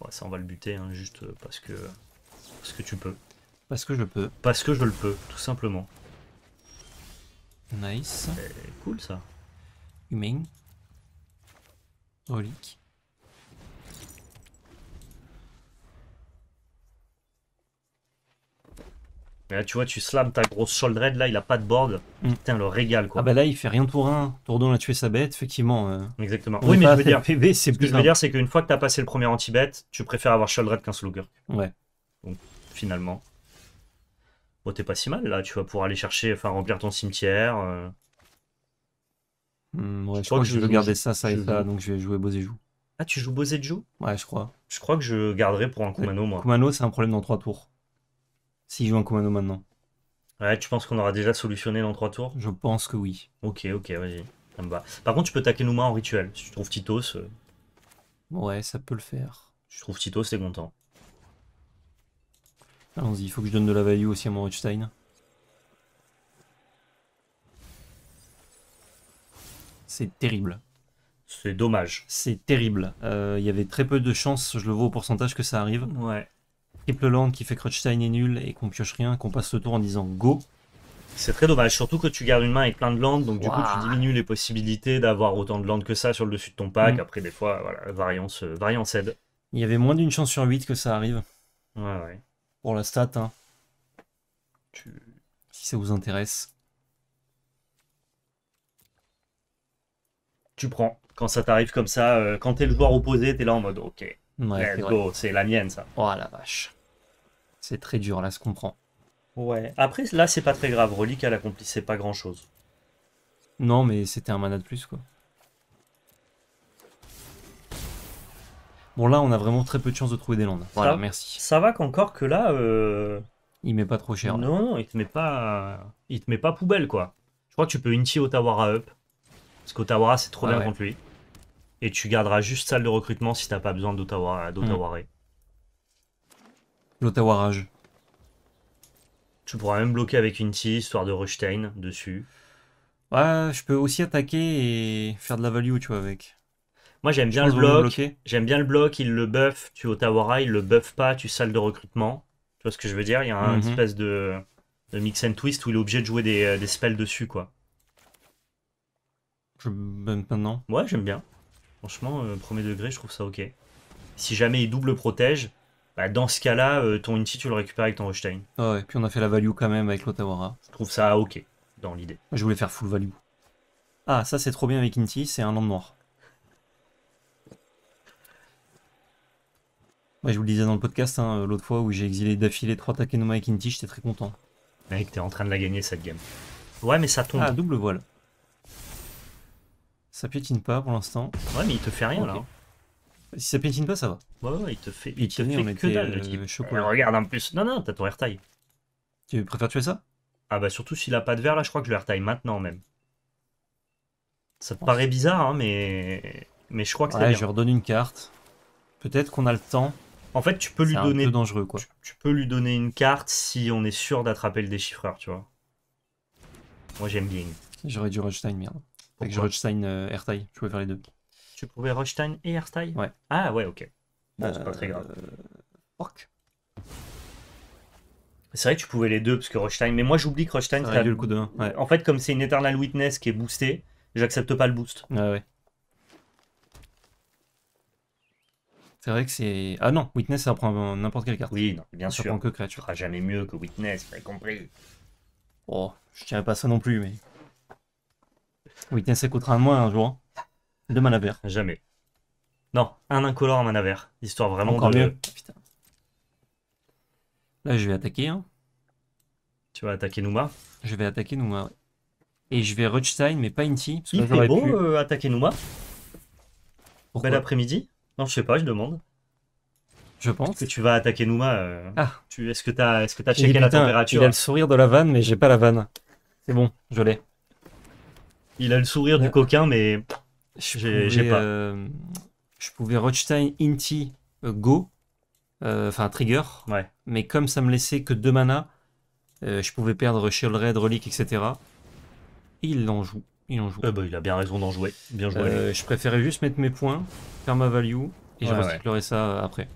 Ouais, ça, on va le buter, hein, juste parce que. Parce que tu peux. Parce que je peux. Parce que je le peux, tout simplement. Nice. Eh, cool ça. Humain. Relique. là, tu vois, tu slams ta grosse sholdred, là, il a pas de board. Mm. Putain, le régal, quoi. Ah bah là, il fait rien pour un. Tourdon a tué sa bête, effectivement. Euh. Exactement. Oui, mais je veux dire, ce que je veux dire, c'est qu'une fois que t'as passé le premier anti-bête, tu préfères avoir sholdred qu'un slugger. Ouais. Donc, finalement. Bon, t'es pas si mal, là. Tu vas pouvoir aller chercher, enfin, remplir ton cimetière. Euh. Hmm, ouais, je, crois que, je vais garder ça, ça et ça, donc je vais jouer joue Ah, tu joues Jou Ouais, je crois. Je crois que je garderai pour un Kumano, moi. Kumano, c'est un problème dans trois tours. S'il joue en commando maintenant. Ouais, tu penses qu'on aura déjà solutionné dans trois tours Je pense que oui. Ok, ok, vas-y. Par contre, tu peux taquer Nouma en rituel. Si tu trouves Titos. Euh, ouais, ça peut le faire. si tu trouves Titos, c'est content. Allons-y, il faut que je donne de la value aussi à mon Rothstein. C'est terrible. C'est dommage. C'est terrible. Euh, il y avait très peu de chances, je le vois au pourcentage, que ça arrive. Ouais triple land qui fait Crutchstein est nul et qu'on pioche rien, qu'on passe le tour en disant go. C'est très dommage, surtout que tu gardes une main avec plein de landes, donc du coup tu diminues les possibilités d'avoir autant de landes que ça sur le dessus de ton pack. Mm. Après, des fois, voilà, variance, euh, variance aide. Il y avait moins d'une chance sur 8 que ça arrive. Ouais, ouais. Pour la stat, hein. si ça vous intéresse. Tu prends. Quand ça t'arrive comme ça, euh, quand t'es le joueur opposé, t'es là en mode ok. go, c'est la mienne ça. Oh la vache. C'est très dur, là, se comprend. Ouais. Après, là, c'est pas très grave. Relique, elle accomplissait pas grand chose. Non, mais c'était un mana de plus, quoi. Bon, là, on a vraiment très peu de chances de trouver des landes. Voilà, merci. Ça va qu'encore que là. Euh, il met pas trop cher. Non, non, il te met pas. Il te met pas poubelle, quoi. Je crois que tu peux inti Otawara up. Parce qu'Otawara, c'est trop ah bien contre lui. Et tu garderas juste salle de recrutement si t'as pas besoin d'Otawara l'Ottawa Rage. Tu pourras même bloquer avec une T, histoire de Rushtain dessus. Ouais, je peux aussi attaquer et faire de la value, tu vois, avec. Moi, j'aime bien le bloc. J'aime bien le bloc, il le buff, tu Ottawa, il le buff pas, tu salle de recrutement. Tu vois ce que je veux dire Il y a un mhm. espèce de, mix and twist où il est obligé de jouer des, euh, spells dessus, quoi. Je... Même maintenant Ouais, j'aime bien. Franchement, euh, premier degré, je trouve ça ok. Si jamais il double protège, bah, dans ce cas-là, euh, ton Inti, tu le récupères avec ton Rostein. Ah ouais, et puis on a fait la value quand même avec l'Otawara. Je trouve ça ok dans l'idée. Je voulais faire full value. Ah, ça c'est trop bien avec Inti, c'est un land noir. je vous le disais dans le podcast, hein, l'autre fois où j'ai exilé d'affilée 3 Takenoma avec Inti, j'étais très content. Mec, t'es en train de la gagner cette game. Ouais, mais ça tombe. Ah, double voile. Ça piétine pas pour l'instant. Ouais, mais il te fait rien là. Hein. Si ça piétine pas, ça va. Ouais, ouais, il te fait, il te fait que dalle. Euh, chocolat. regarde en plus. Non, non, t'as ton airtime. Tu préfères tuer ça Ah bah surtout s'il a pas de verre là, je crois que je le airtime maintenant même. Ça te paraît bizarre, hein, mais... mais je crois que c'est Ouais, je lui redonne une carte. Peut-être qu'on a le temps. En fait, tu peux lui C'est un donner peu dangereux, quoi. tu, peux lui donner une carte si on est sûr d'attraper le déchiffreur, tu vois. Moi j'aime bien. J'aurais dû Rudstein, merde. Avec que Rudstein, air euh, Airtie. Je pouvais faire les deux. Tu pouvais Rothstein et Airstyle Ouais. Ah ouais, ok. c'est pas très grave. Euh, c'est vrai que tu pouvais les deux, parce que Rothstein. Mais moi, j'oublie que Rothstein. Ça le coup de En fait, comme c'est une Eternal Witness qui est boostée, j'accepte pas le boost. Ouais ah ouais. C'est vrai que c'est. Ah non, Witness, ça prend n'importe quelle carte. Oui, bien sûr. Ça prend que créature. jamais mieux que Witness, t'as compris. Oh, je tiens pas ça non plus, mais. Witness, ça coûtera un moins un jour. De mana Jamais. Non, un incolore, à mana Histoire vraiment Encore de... mieux. Là, je vais attaquer. Hein. Tu vas attaquer Numa Je vais attaquer Numa, Et je vais Rudge mais pas Inti. Parce Il beau euh, attaquer Numa. Pourquoi Bel après-midi Non, je sais pas, je demande. Je pense. Que tu vas attaquer Numa. Euh, ah. Tu... Est-ce que tu as checké la température Il a le sourire de la vanne, mais j'ai pas la vanne. C'est bon, je l'ai. Il a le sourire du coquin, mais euh, je pouvais, pas. Inti euh, Go, euh, enfin Trigger, ouais. mais comme ça me laissait que 2 mana, je pouvais perdre Red, Relic, etc. il en joue. Il, en joue. Eh ben, il a bien raison d'en jouer. Bien je préférais juste mettre mes points, faire ma value, et je recyclerai ça après.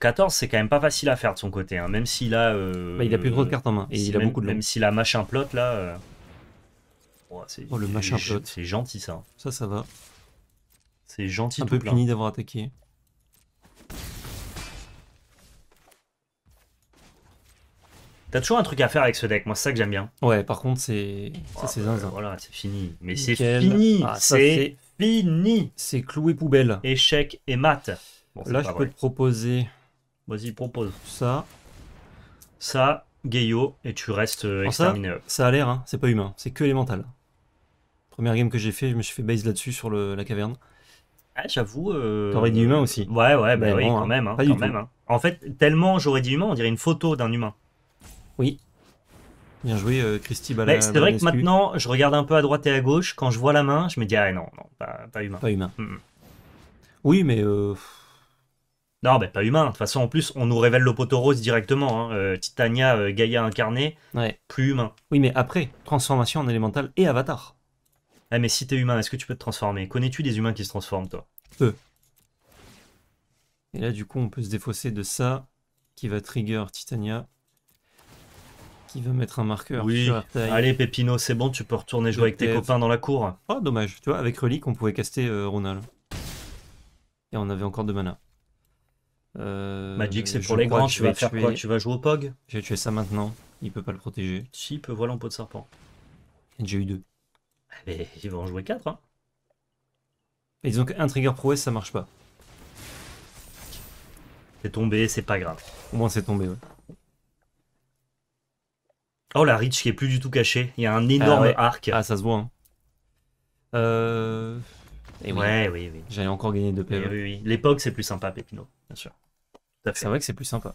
14, c'est quand même pas facile à faire de son côté, hein. même s'il a. Bah, il a plus trop de cartes en main et il a beaucoup de. Même s'il a machin plot là oh, le machin pote. C'est gentil ça. Ça, ça va. C'est gentil. Un peu puni d'avoir attaqué. T'as toujours un truc à faire avec ce deck, moi c'est ça que j'aime bien. Ouais, par contre c'est ah, c'est bah, voilà, c'est fini. Mais c'est fini, ah, c'est fini. C'est cloué poubelle. Échec et mat. Là je peux te proposer. Vas-y propose. Ça, ça, Gayo, et tu restes euh, exterminé. Ça, a l'air, hein. c'est pas humain, c'est que les mentales. Première game que j'ai fait, je me suis fait base là-dessus sur le, la caverne. Ouais, ah, j'avoue. Euh... T'aurais dit humain aussi. Ouais, ouais, bah, oui, quand hein. même. Hein, pas du tout. Hein. En fait, tellement j'aurais dit humain, on dirait une photo d'un humain. Oui. Bien joué, euh, Christy Bala. c'est vrai que maintenant, je regarde un peu à droite et à gauche. Quand je vois la main, je me dis, ah non, non, pas, pas humain. Pas humain. Oui, mais. Euh, non, bah, pas humain. De toute façon, en plus, on nous révèle le poteau rose directement. Euh, Titania, Gaïa incarné, ouais. plus humain. Oui, mais après, transformation en élémental et avatar. Ah, mais si t'es humain, est-ce que tu peux te transformer Connais-tu des humains qui se transforment, toi Peu. Et là, du coup, on peut se défausser de ça, qui va trigger Titania, qui va mettre un marqueur oui. Allez, Pépino, c'est bon, tu peux retourner jouer avec tes copains dans la cour. Oh, dommage. Tu vois, avec Relique, on pouvait caster euh, Ronald. Et on avait encore de mana. Euh, Magic, c'est pour les grands. Tu vas, Tu vas jouer au Pog J'ai tué ça maintenant. Il peut pas le protéger. Si, il peut voler en peau de serpent. J'ai eu deux. Mais ils vont en jouer 4. Hein. Et disons qu'un trigger prouesse, ça marche pas. C'est tombé, c'est pas grave. Au moins c'est tombé, ouais. Oh la Rich qui est plus du tout cachée. Il y a un ah énorme arc. Ah ça se voit. Hein. Euh... Et ouais, oui, oui. J'allais encore gagné 2 PV. E. Oui, L'époque c'est plus sympa, Pépino, bien sûr. C'est vrai que c'est plus sympa.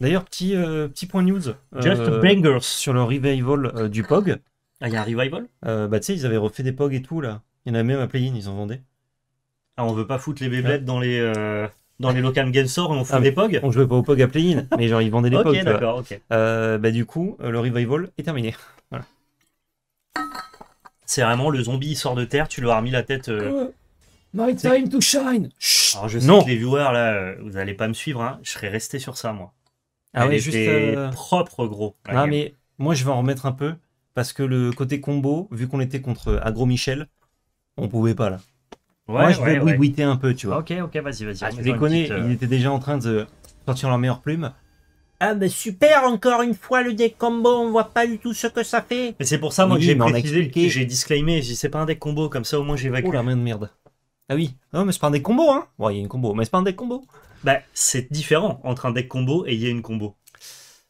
D'ailleurs, petit, euh, petit point news Just euh, bangers. sur le revival euh, du POG. Ah, il y a un revival euh, Bah, tu sais, ils avaient refait des POG et tout, là. Il y en a même à Play-In, ils en vendaient. Ah, on veut pas foutre les bébêtes dans les. Euh, dans les local game on fout ah, des POG On jouait pas aux POG à Play-In, mais genre ils vendaient des POG. Ok, d'accord, ok. Euh, bah du coup, le revival est terminé. Voilà. C'est vraiment le zombie, il sort de terre, tu lui as remis la tête. My time to shine Chut, Alors je sais non. que les viewers, là, vous n'allez pas me suivre, hein. je serais resté sur ça, moi. Ah Elle ouais, était juste. propre, gros. Ah, mais moi, je vais en remettre un peu. Parce que le côté combo, vu qu'on était contre Agro Michel, on pouvait pas là. Ouais, Moi, je vais un peu, tu vois. Ok, ok, vas-y, vas-y. je les connais, ils étaient déjà en train de sortir leur meilleure plume. Ah bah super, encore une fois le deck combo, on voit pas du tout ce que ça fait. Mais c'est pour ça moi que j'ai précisé, j'ai disclaimé, c'est pas un deck combo, comme ça au moins j'évacue. Oh la main de merde. Ah oui, mais c'est pas un deck combo hein. Ouais, il y a une combo, mais c'est pas un deck combo. Bah c'est différent entre un deck combo et il y a une combo.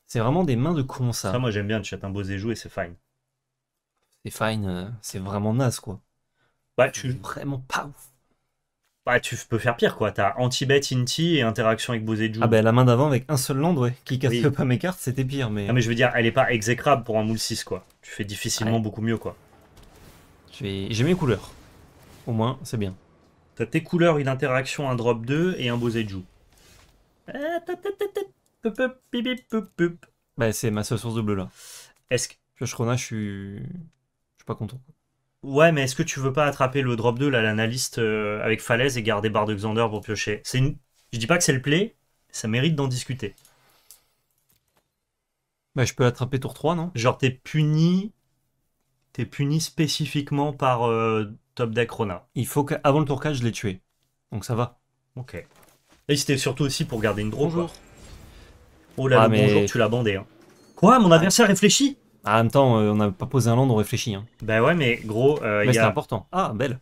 C'est vraiment des mains de con ça. moi j'aime bien de chat un beau et c'est fine c'est fine, euh, c'est vraiment naze quoi. Bah, tu... Vraiment pas ouf. Bah, tu peux faire pire quoi. T'as anti-bet, inti et interaction avec Boseju. Ah, bah, la main d'avant avec un seul land, ouais, qui casse pas mes cartes, c'était pire. Mais... Ah, mais je veux dire, elle est pas exécrable pour un moule 6 quoi. Tu fais difficilement beaucoup mieux quoi. J'ai mes couleurs. Au moins, c'est bien. T'as tes couleurs, une interaction, un drop 2 et un Boseju. Eh, bah, c'est ma seule source de bleu là. Est-ce que. Je je suis content. Ouais, mais est-ce que tu veux pas attraper le drop 2, là, l'analyste euh, avec falaise et garder barre de Xander pour piocher C'est une... Je dis pas que c'est le play, ça mérite d'en discuter. Bah, je peux attraper tour 3, non Genre, t'es puni. T'es puni spécifiquement par euh, top deck Rona. Il faut qu'avant le tour 4, je l'ai tué. Donc ça va. Ok. Et c'était surtout aussi pour garder une drogue. Oh là, ah, bonjour, tu l'as bandé. Hein. Quoi Mon adversaire réfléchit ah, en même temps, euh, on n'a pas posé un land, on réfléchit. Hein. Bah ouais, mais gros. Euh, important. Ah, belle.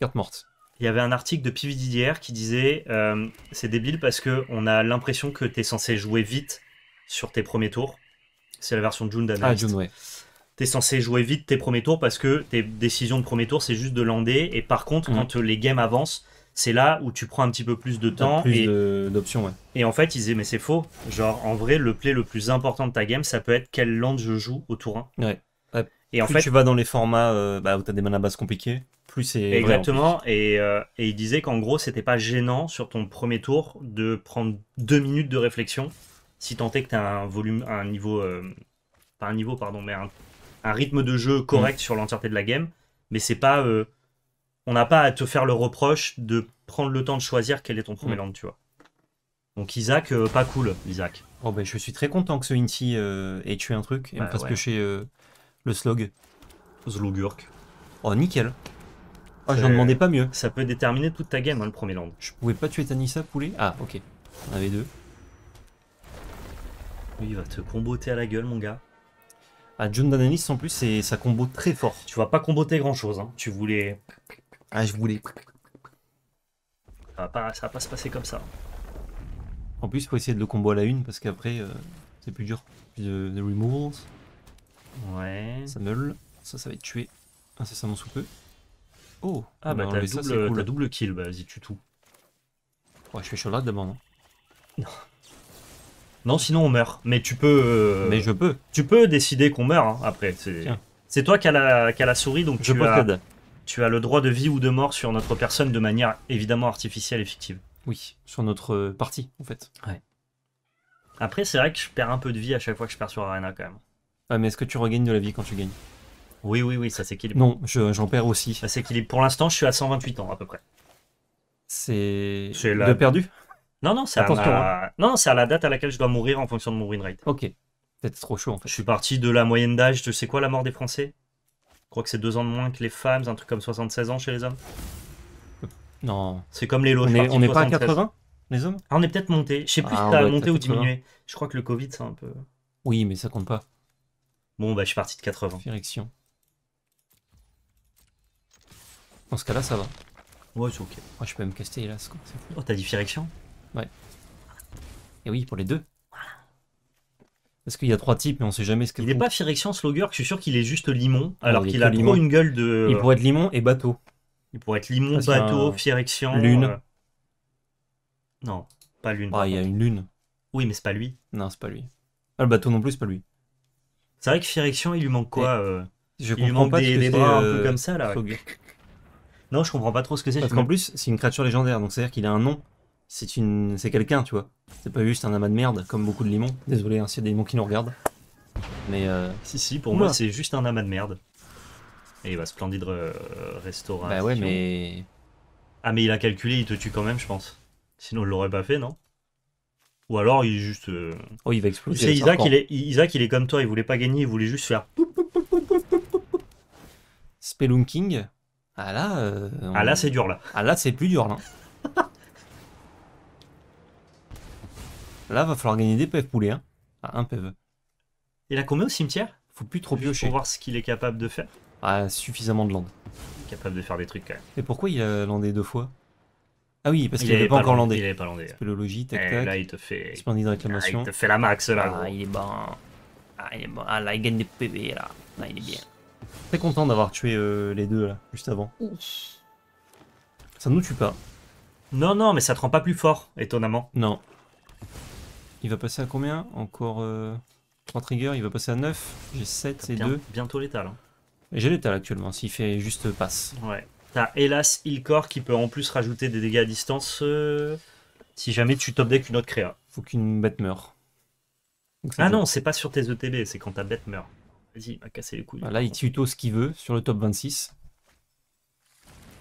Carte morte. Il y avait un article de PVD d'hier qui disait euh, c'est débile parce que on a l'impression que t'es censé jouer vite sur tes premiers tours. C'est la version de June d'analyste. Ah, June, ouais. T'es censé jouer vite tes premiers tours parce que tes décisions de premier tour, c'est juste de lander. Et par contre, mhm. quand les games avancent, c'est là où tu prends un petit peu plus de temps. Plus et, d'options, Et en fait, ils disaient, mais c'est faux. Genre, en vrai, le play le plus important de ta game, ça peut être quelle land je joue au tour 1. Ouais. Et en fait, tu vas dans les formats euh, bah, où tu as des mana compliquées, plus c'est. Exactement. et, euh, et il disait qu'en gros, c'était pas gênant sur ton premier tour de prendre deux minutes de réflexion, si tant est que tu as un volume, un niveau. Euh, pas un niveau, pardon, mais un, rythme de jeu correct mm. sur l'entièreté de la game. Mais c'est pas on n'a pas à te faire le reproche de prendre le temps de choisir quel est ton premier mm. land, tu vois. Donc Isaac, euh, pas cool, Isaac. Oh ben, je suis très content que ce Inti euh, ait tué un truc bah, et que me fasse euh, le slog. Slogurk. Oh nickel. Oh, ah, j'en demandais pas mieux. Ça peut déterminer toute ta game, hein, le premier land. Je pouvais pas tuer Tanissa, poulet Ah, ok. On avait deux. Lui, il va te comboter à la gueule, mon gars. Ah, John Dananis, en plus, ça combo très fort. Tu vas pas comboter grand-chose. Hein. Tu voulais ah, je voulais. Ça va, pas, ça pas se passer comme ça. En plus, faut essayer de le combo à la une parce qu'après, euh, c'est plus dur. de, removals. Ouais. Ça meule. Ça, ça va être tué incessamment sous peu. Oh Ah, bah, t'as double, double kill, bah, vas-y, tue tout. Ouais, je fais la d'abord, non Non. Non, sinon on meurt. Mais tu peux. Euh, mais je peux. Tu peux décider qu'on meurt hein, après. C'est toi qui as, la, qui a la souris, donc je tu tu as le droit de vie ou de mort sur notre personne de manière évidemment artificielle et fictive. Oui, sur notre partie, en fait. Après, c'est vrai que je perds un peu de vie à chaque fois que je perds sur Arena, quand même. Ah, mais est-ce que tu regagnes de la vie quand tu gagnes Oui, oui, oui, ça s'équilibre. Non, j'en perds aussi. Ça s'équilibre. Pour l'instant, je suis à 128 ans, à peu près. C'est... La... De perdu Non, non, c'est à, la... Hein. à la date à laquelle je dois mourir en fonction de mon win rate. Ok. Peut-être trop chaud, en fait. Je suis parti de la moyenne d'âge, tu sais quoi, la mort des Français je crois que c'est deux ans de moins que les femmes, un truc comme 76 ans chez les hommes. Euh, non. C'est comme les lots. On n'est pas à 80 les hommes ah, On est peut-être monté. Je sais plus si ah, t'as monté ou diminué. Je crois que le Covid, c'est un peu. Oui, mais ça compte pas. Bon, bah, je suis parti de 80. Direction. Dans ce cas-là, ça va. Ouais, c'est ok. Moi, je peux me caster, hélas. Quoi. Oh, t'as dit direction Ouais. Et oui, pour les deux. Parce qu'il y a trois types, mais on sait jamais ce qu'il Il n'est pas Firexian Slogger, je suis sûr qu'il est juste limon, alors qu'il a trop une gueule de. Il pourrait être limon et bateau. Il pourrait être limon, bateau, firexion Lune. Euh, non, pas lune. Ah, il y a une lune. Oui, mais c'est pas lui. Non, c'est pas lui. Ah, le bateau non plus, c'est pas lui. C'est vrai que Firexian, il lui manque quoi eh, euh, Je il lui manque pas des, bras un peu comme ça, là. non, je comprends pas trop ce que c'est. Parce qu'en plus, c'est une créature légendaire, donc c'est-à-dire qu'il a un nom c'est une, c'est quelqu'un, tu vois. C'est pas juste un amas de merde, comme beaucoup de limons. Désolé, hein, s'il y a des limons qui nous regardent. Mais euh, si, si, pour moi, c'est juste un amas de merde. Et il va splendide euh, restaurant. Bah ouais, mais. Ah, mais il a calculé, il te tue quand même, je pense. Sinon, il l'aurait pas fait, non Ou alors, il est juste. Euh, oh, il va exploser. C'est Isaac, il est, Isaac, il est comme toi, il voulait pas gagner, il voulait juste faire. Spelunking Ah là. Euh, ah là, c'est dur, là. Ah là, c'est plus dur, là. Là, va falloir gagner des PV poulets. Hein. Ah, un PV. Et là, combien au cimetière Faut plus trop piocher. Pour voir ce qu'il est capable de faire. Ah, suffisamment de land. Il est capable de faire des trucs quand même. Et pourquoi il a landé deux fois Ah oui, parce qu'il n'avait pas, encore landé. Il n'avait pas landé. Spéologie, tac Et eh, tac. Là, il te fait. Splendide réclamation. Ah, il te fait la max là. Ah, il est bon. Ah, il est bon. Ah, là, il gagne des PV là. Là, il est bien. Très content d'avoir tué euh, les deux là, juste avant. Ouf. Ça nous tue pas. Non, non, mais ça te rend pas plus fort, étonnamment. Non. Il va passer à combien Encore 3 euh, triggers, il va passer à 9. J'ai 7 et 2. Bientôt l'étal. Hein. J'ai l'étal actuellement, s'il fait juste passe. Ouais. T'as hélas Ilkor qui peut en plus rajouter des dégâts à distance euh, si jamais tu top deck une autre créa. Faut qu'une bête meure. ah non, c'est pas sur tes ETB, c'est quand ta bête meurt. Vas-y, à casser les couilles. Là, il tuto ce qu'il veut sur le top 26.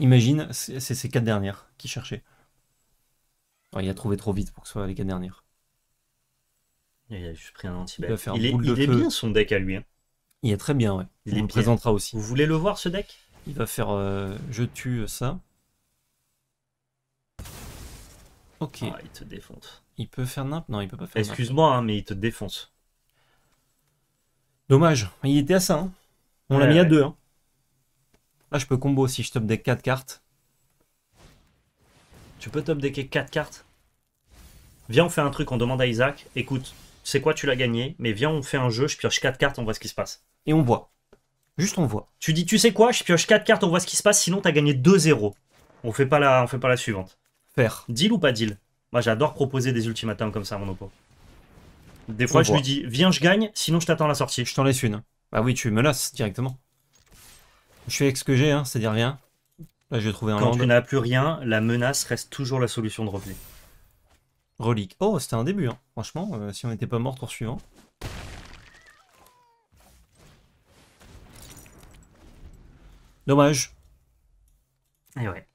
Imagine, c'est ces quatre dernières qu'il cherchait. Oh, il a trouvé trop vite pour que ce soit les quatre dernières. Il a un anti il est, bien son deck à lui. Hein. Il est très bien, ouais. Il me présentera aussi. Vous voulez le voir ce deck Il va faire euh, je tue ça. Ok. Ah, il te défonce. Il peut faire n'importe Non, il peut pas faire Excuse-moi, hein, mais il te défonce. Dommage. Il était à ça. Hein. On l'a mis à 2. Là, je peux combo si je top deck 4 cartes. Tu peux top decker 4 cartes Viens, on fait un truc, on demande à Isaac. Écoute, c'est quoi, tu l'as gagné, mais viens, on fait un jeu, je pioche 4 cartes, on voit ce qui se passe. Et on voit. Juste on voit. Tu dis, tu sais quoi, je pioche 4 cartes, on voit ce qui se passe, sinon t'as gagné 2-0. On fait pas la, on fait pas la suivante. Faire. Deal ou pas deal Moi j'adore proposer des ultimatums comme ça à mon oppo. Des fois je lui dis, viens, je gagne, sinon je t'attends à la sortie. Je t'en laisse une. Bah oui, tu me menaces directement. Je fais avec ce que j'ai, hein, c'est-à-dire rien. Là, je vais trouver un Quand tu n'as plus rien, la menace reste toujours la solution de repli. Relique. Oh, c'était un début, hein. franchement, euh, si on n'était pas mort tour suivant. Dommage. Et eh ouais.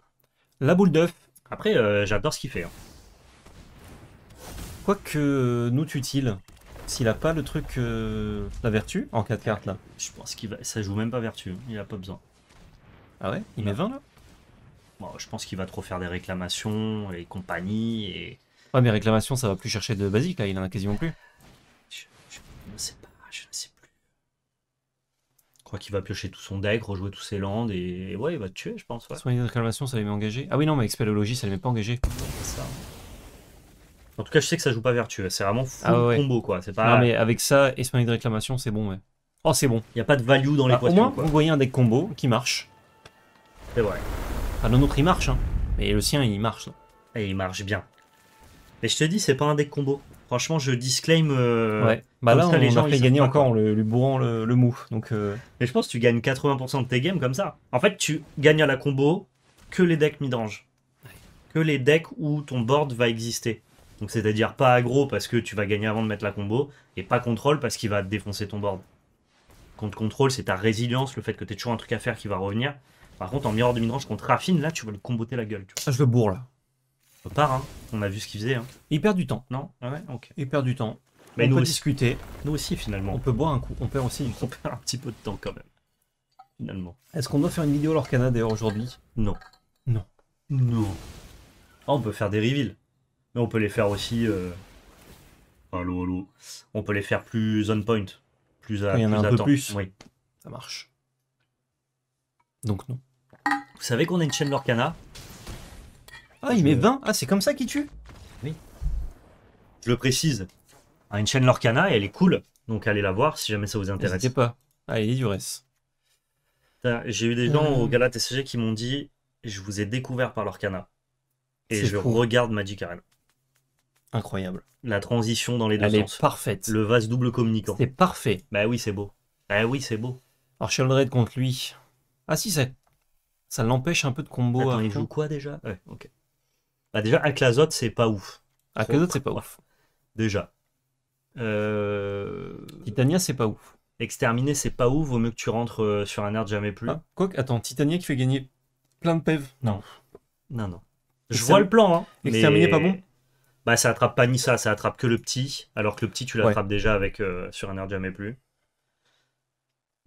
La boule d'œuf. Après, euh, j'adore ce qu'il fait. Hein. Quoique, nous tutile. S'il a pas le truc, euh, la vertu, en 4 cartes là. Je pense qu'il va... Ça joue même pas vertu, hein. il a pas besoin. Ah ouais Il met 20 là Bon, je pense qu'il va trop faire des réclamations et compagnie et Ouais, mais réclamation, ça va plus chercher de basique, là, il en a quasiment plus. Je, ne sais pas, je ne sais plus. Je crois qu'il va piocher tout son deck, rejouer tous ses landes, et, ouais, il va te tuer, je pense. Ouais. Soigner de réclamation, ça les met Ah oui, non, mais expellologie, ça les met pas engagé. En tout cas, je sais que ça joue pas vertueux. C'est vraiment fou ah combo, quoi. C'est pas... Non, mais avec ça et de réclamation, c'est bon, ouais. Oh, c'est bon. Il n'y a pas de value dans les l'équation. Bah, au moins, vous voyez un deck combo qui marche. C'est vrai. Enfin, ah, le il marche, hein. Mais le sien, il marche. et il marche bien. Mais je te dis, c'est pas un deck combo. Franchement, je disclaim. Euh, ouais. Bah là, on les a fait gagner encore en le, lui bourrant le, mou. Donc, euh, Mais je pense que tu gagnes 80% de tes games comme ça. En fait, tu gagnes à la combo que les decks midrange. Que les decks où ton board va exister. Donc, c'est-à-dire pas aggro parce que tu vas gagner avant de mettre la combo, et pas contrôle parce qu'il va défoncer ton board. Contre contrôle, c'est ta résilience, le fait que tu toujours un truc à faire qui va revenir. Par contre, en miroir de midrange contre Raffine, là, tu vas le comboter la gueule. Ah, je le bourre là. On part, hein. On a vu ce qu'il faisait. Hein. Il perd du temps. Non ah Ok. Il perd du temps. Mais on peut discuter. Nous aussi, finalement. On peut boire un coup. On perd aussi un petit peu de temps, quand même. Finalement. Est-ce qu'on doit faire une vidéo l'Orcana, d'ailleurs, aujourd'hui Non. Non. Non. Ah, on peut faire des reveals. Mais on peut les faire aussi... Euh, allô, On peut les faire plus on point. Plus à, Il y en a un peu plus. Oui. Ça marche. Donc non. Vous savez qu'on a une chaîne Lorcana ah, il met 20 euh, Ah, c'est comme ça qu'il tue Oui. Je le précise. à hein, une chaîne Lorcana, et elle est cool. Donc allez la voir si jamais ça vous intéresse. N'hésitez pas. Allez, ah, du reste. J'ai eu des gens au euh. Gala TCG qui m'ont dit Je vous ai découvert par Lorcana. Et je regarde Magic Arena. Incroyable. La transition dans les deux Elle est parfaite. Le vase double communicant. C'est parfait. Bah oui, c'est beau. Bah oui, c'est beau. Archel contre lui. Ah si, ça, ça l'empêche un peu de combo. Attends, il joue quoi déjà Ouais, ok. Bah déjà, Aklazote, c'est pas ouf. Aklazote, c'est pas ouf. Déjà. Euh, Titania, c'est pas ouf. Exterminer, c'est pas ouf. Vaut mieux que tu rentres euh, sur un air jamais plus. Ah, attends, Titania qui fait gagner plein de pèves. Non. Non, non. Je vois le plan. Hein, Exterminer, pas bon Bah, ça attrape pas ni ça Ça attrape que le petit. Alors que le petit, tu l'attrapes déjà avec euh, sur un air jamais plus.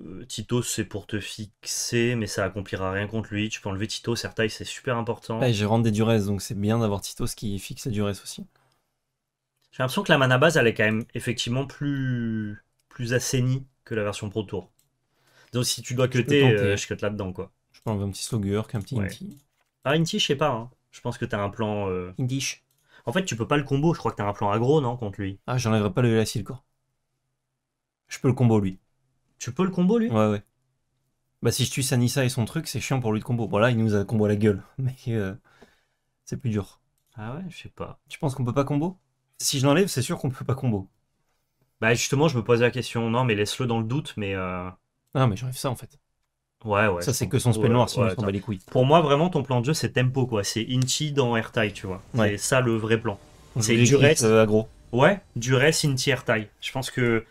Euh, Tito, c'est pour te fixer, mais ça accomplira rien contre lui. Tu peux enlever Tito, certains c'est super important. Ouais, et je des durées, donc c'est bien d'avoir Tito, ce qui fixe la durées aussi. J'ai l'impression que la mana base, elle est quand même effectivement plus, plus assainie que la version Pro Tour. Donc si tu dois cutter, euh, je, euh, là-dedans, quoi. Je peux enlever un petit Slogur, un petit Inti. Ah, Inti, je sais pas. Hein. Je pense que t'as un plan. Euh... Indish. En fait, tu peux pas le combo. Je crois que t'as un plan aggro, non, contre lui. Ah, j'enlèverai pas le le quoi. Je peux le combo, lui. Tu peux le combo lui Ouais, ouais. Bah, si je tue Sanissa et son truc, c'est chiant pour lui de combo. Bon, là, il nous a combo à la gueule. Mais euh, c'est plus dur. Ah ouais, je sais pas. Tu penses qu'on peut pas combo Si je l'enlève, c'est sûr qu'on peut pas combo. Bah, justement, je me posais la question. Non, mais laisse-le dans le doute, mais. Euh, non Ah, mais j'enlève ça en fait. Ouais, ouais. Ça, c'est que son spell noir, sinon les couilles. Pour moi, vraiment, ton plan de jeu, c'est tempo, quoi. C'est Inti dans Airtie, tu vois. Ouais. C'est ça le vrai plan. C'est du reste. Euh, ouais, du reste, Inti Airtie. Je pense que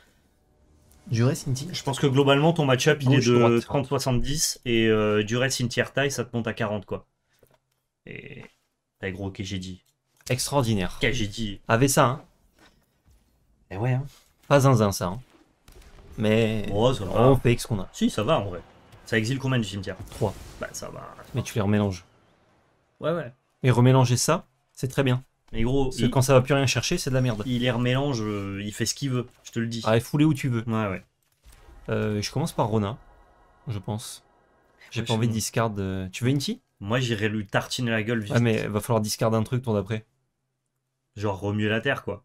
je pense que globalement, ton match-up, il ah est de 30-70 et euh, durée cimetière taille, ça te monte à 40, quoi. Et. T'as gros, que j'ai dit. Extraordinaire. Que j'ai dit. Avec ça, hein. Et eh ouais, hein. Pas zinzin, ça. Hein. Mais. On fait ce qu'on a. Si, ça va, en vrai. Ça exile combien du cimetière 3. Bah, ça va. Mais tu les remélanges. Ouais, ouais. Et remélanger ça, c'est très bien. Mais gros, quand ça va plus rien chercher, c'est de la merde. Il les remélange, euh, il fait ce qu'il veut, je te le dis. Ah, fouler où tu veux. Ouais, ouais. Euh, je commence par Rona, je pense. J'ai pas envie de discard. Euh, tu veux une Moi, j'irais lui tartiner la gueule juste. Ah, mais va falloir discard un truc, ton d'après. Genre remuer la terre, quoi.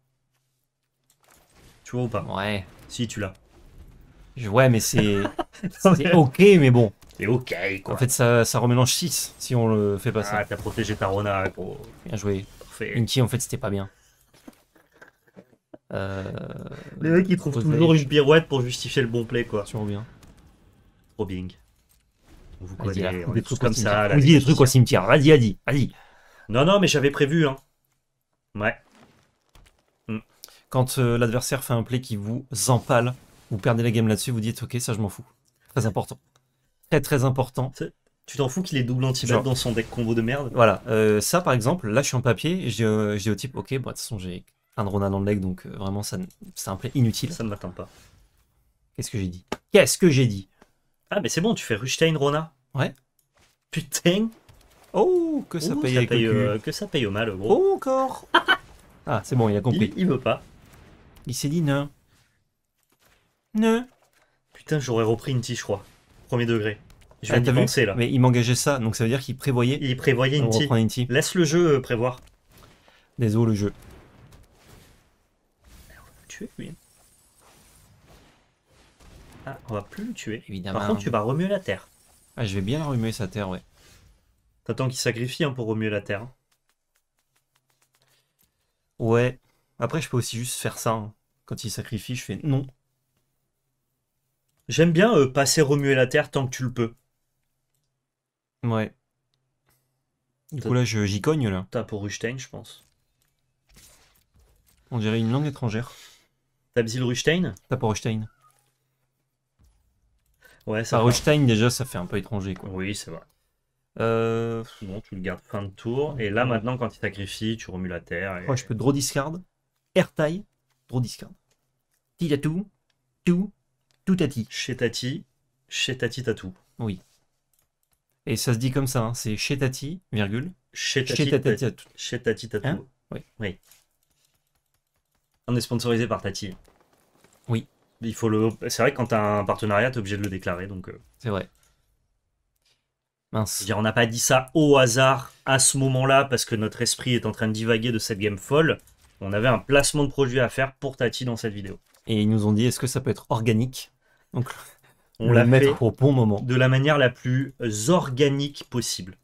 Tu vois ou pas Ouais. Si, tu l'as. Ouais, mais c'est c'est ok, mais bon. C'est ok, quoi. En fait, ça, ça remélange 6 si on le fait passer. ah, t'as protégé ta Rona, gros. Bien joué. Inky, en fait, c'était pas bien. Euh... Les mecs, ils trouvent toujours une pirouette pour justifier le bon play, quoi. Sûrement bien. Trop On vous connaît, des trucs comme ça. On dit des trucs au cimetière. Vas-y, vas-y, vas-y. Non, non, mais j'avais prévu, hein. Ouais. Hmm. Quand euh, l'adversaire fait un play qui vous empale, vous perdez la game là-dessus, vous dites, ok, ça, je m'en fous. Très important. Très, très important. Tu t'en fous qu'il ait double anti dans son deck combo de merde Voilà, euh, ça par exemple, là je suis en papier, euh, je dis au type, ok, de toute façon j'ai un Rona dans le deck, donc euh, vraiment ça, c'est un play inutile. Ça ne m'attend pas. Qu'est-ce que j'ai dit Qu'est-ce que j'ai dit Ah, mais c'est bon, tu fais Rustein Rona. Ouais. Putain Oh, que ça paye, Que ça paye au mal, gros. Oh, encore Ah, c'est bon, il a compris. Il, veut pas. Il s'est dit non. Ne. Putain, j'aurais repris une tige, je crois. Premier degré. Je vais ah, là. Mais il m'engageait ça, donc ça veut dire qu'il prévoyait. Il prévoyait Inti. Laisse le jeu euh, prévoir. Désolé, le jeu. On va Ah, on va plus le tuer. Évidemment. Par contre, tu vas remuer la terre. Ah, je vais bien remuer sa terre, ouais. T'attends qu'il sacrifie hein, pour remuer la terre. Hein. Ouais. Après, je peux aussi juste faire ça. Hein. Quand il sacrifie, je fais non. J'aime bien euh, passer remuer la terre tant que tu le peux. Ouais. Du coup, là, j'y cogne, là. T'as pour Rustein, je pense. On dirait une langue étrangère. T'as Bzil Rustein T'as pour Rustein. Ouais, ça. Bah, Rustein, déjà, ça fait un peu étranger, quoi. Oui, c'est vrai. Euh... Bon, tu le gardes fin de tour. Et là, maintenant, quand il sacrifie, tu remues la terre. Oh, je peux draw discard. Air taille. Draw discard. Titatou. Tout. Tout tati. Chez tati. Chez tati tatou. Oui. Et ça se dit comme ça, hein, c'est chez Tati, virgule. Chez Tati, chez hein Tati Tatou. oui. On est sponsorisé par Tati. Oui. Il faut le. C'est vrai que quand t'as un partenariat, t'es obligé de le déclarer, donc. Euh. C'est vrai. Mince. on n'a pas dit ça au hasard à ce moment-là parce que notre esprit est en train de divaguer de cette game folle. On avait un placement de produit à faire pour Tati dans cette vidéo. Et ils nous ont dit est-ce que ça peut être organique Donc on l'a mettre au bon moment. De la manière la plus organique possible.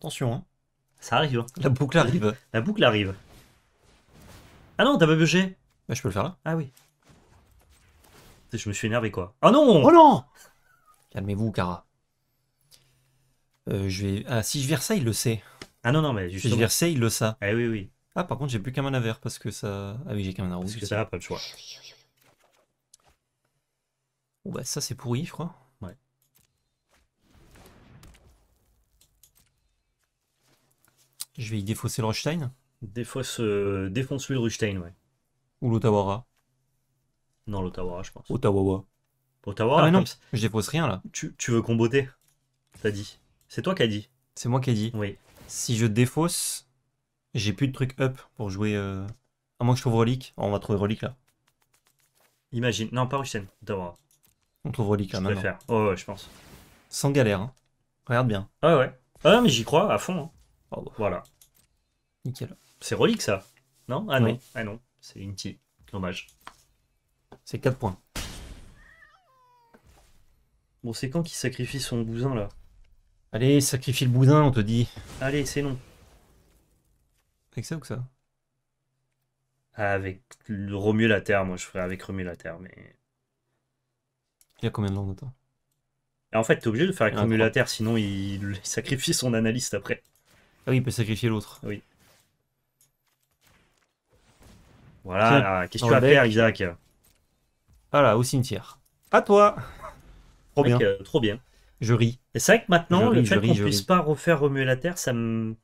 Attention, hein. ça arrive. Hein. La boucle arrive. La boucle arrive. Ah non, t'as pas bougé bah, Je peux le faire là. Ah oui. Je me suis énervé quoi. Ah non Oh non Calmez-vous, Cara. Euh, je vais... Ah, si je verse ça, il le sait. Ah non, non, mais Si je verse ça, il le sait. Eh oui, oui. Ah, par contre, j'ai plus qu'un mana vert parce que ça. Ah oui, j'ai qu'un mana rouge. Parce que ça n'a pas le choix. Bon, bah, ça, c'est pourri, je crois. Ouais. Je vais y défausser le Rushstein. Défausse, euh, défonce le Rushstein, ouais. Ou l'Otawara. Non, l'Otawara je pense. Ottawa. Ottawa. Ah, non, je défausse rien, là. Tu, tu veux comboter T'as dit. C'est toi qui as dit. C'est moi qui ai dit. Oui. Si je défausse, j'ai plus de trucs up pour jouer. Euh... À moins que je trouve relique. on va trouver relique là. Imagine. Non, pas Rushten. D'abord. On trouve relique là je Oh, ouais, je pense. Sans galère. Hein. Regarde bien. Ah ouais. Ah mais j'y crois à fond. Hein. Oh, bah. Voilà. Nickel. C'est relique ça Non Ah non. Ah non. C'est Inti. Dommage. C'est 4 points. Bon, c'est quand qu'il sacrifie son bousin là Allez, sacrifie le bousin on te dit. Allez, c'est non. Avec ça ou que ça Avec remue la Terre, moi je ferais avec remue la Terre, mais. Il y a combien de temps En fait, t'es obligé de faire avec la Terre, sinon il... sacrifie son analyste après. Ah oui, il peut sacrifier l'autre. Oui. Voilà, qu'est-ce que tu vas faire, Isaac Voilà, ah au cimetière. À toi Trop bien. Euh, trop bien. Je ris. Et c'est vrai que maintenant, le fait qu'on puisse pas refaire remuer la terre, ça me.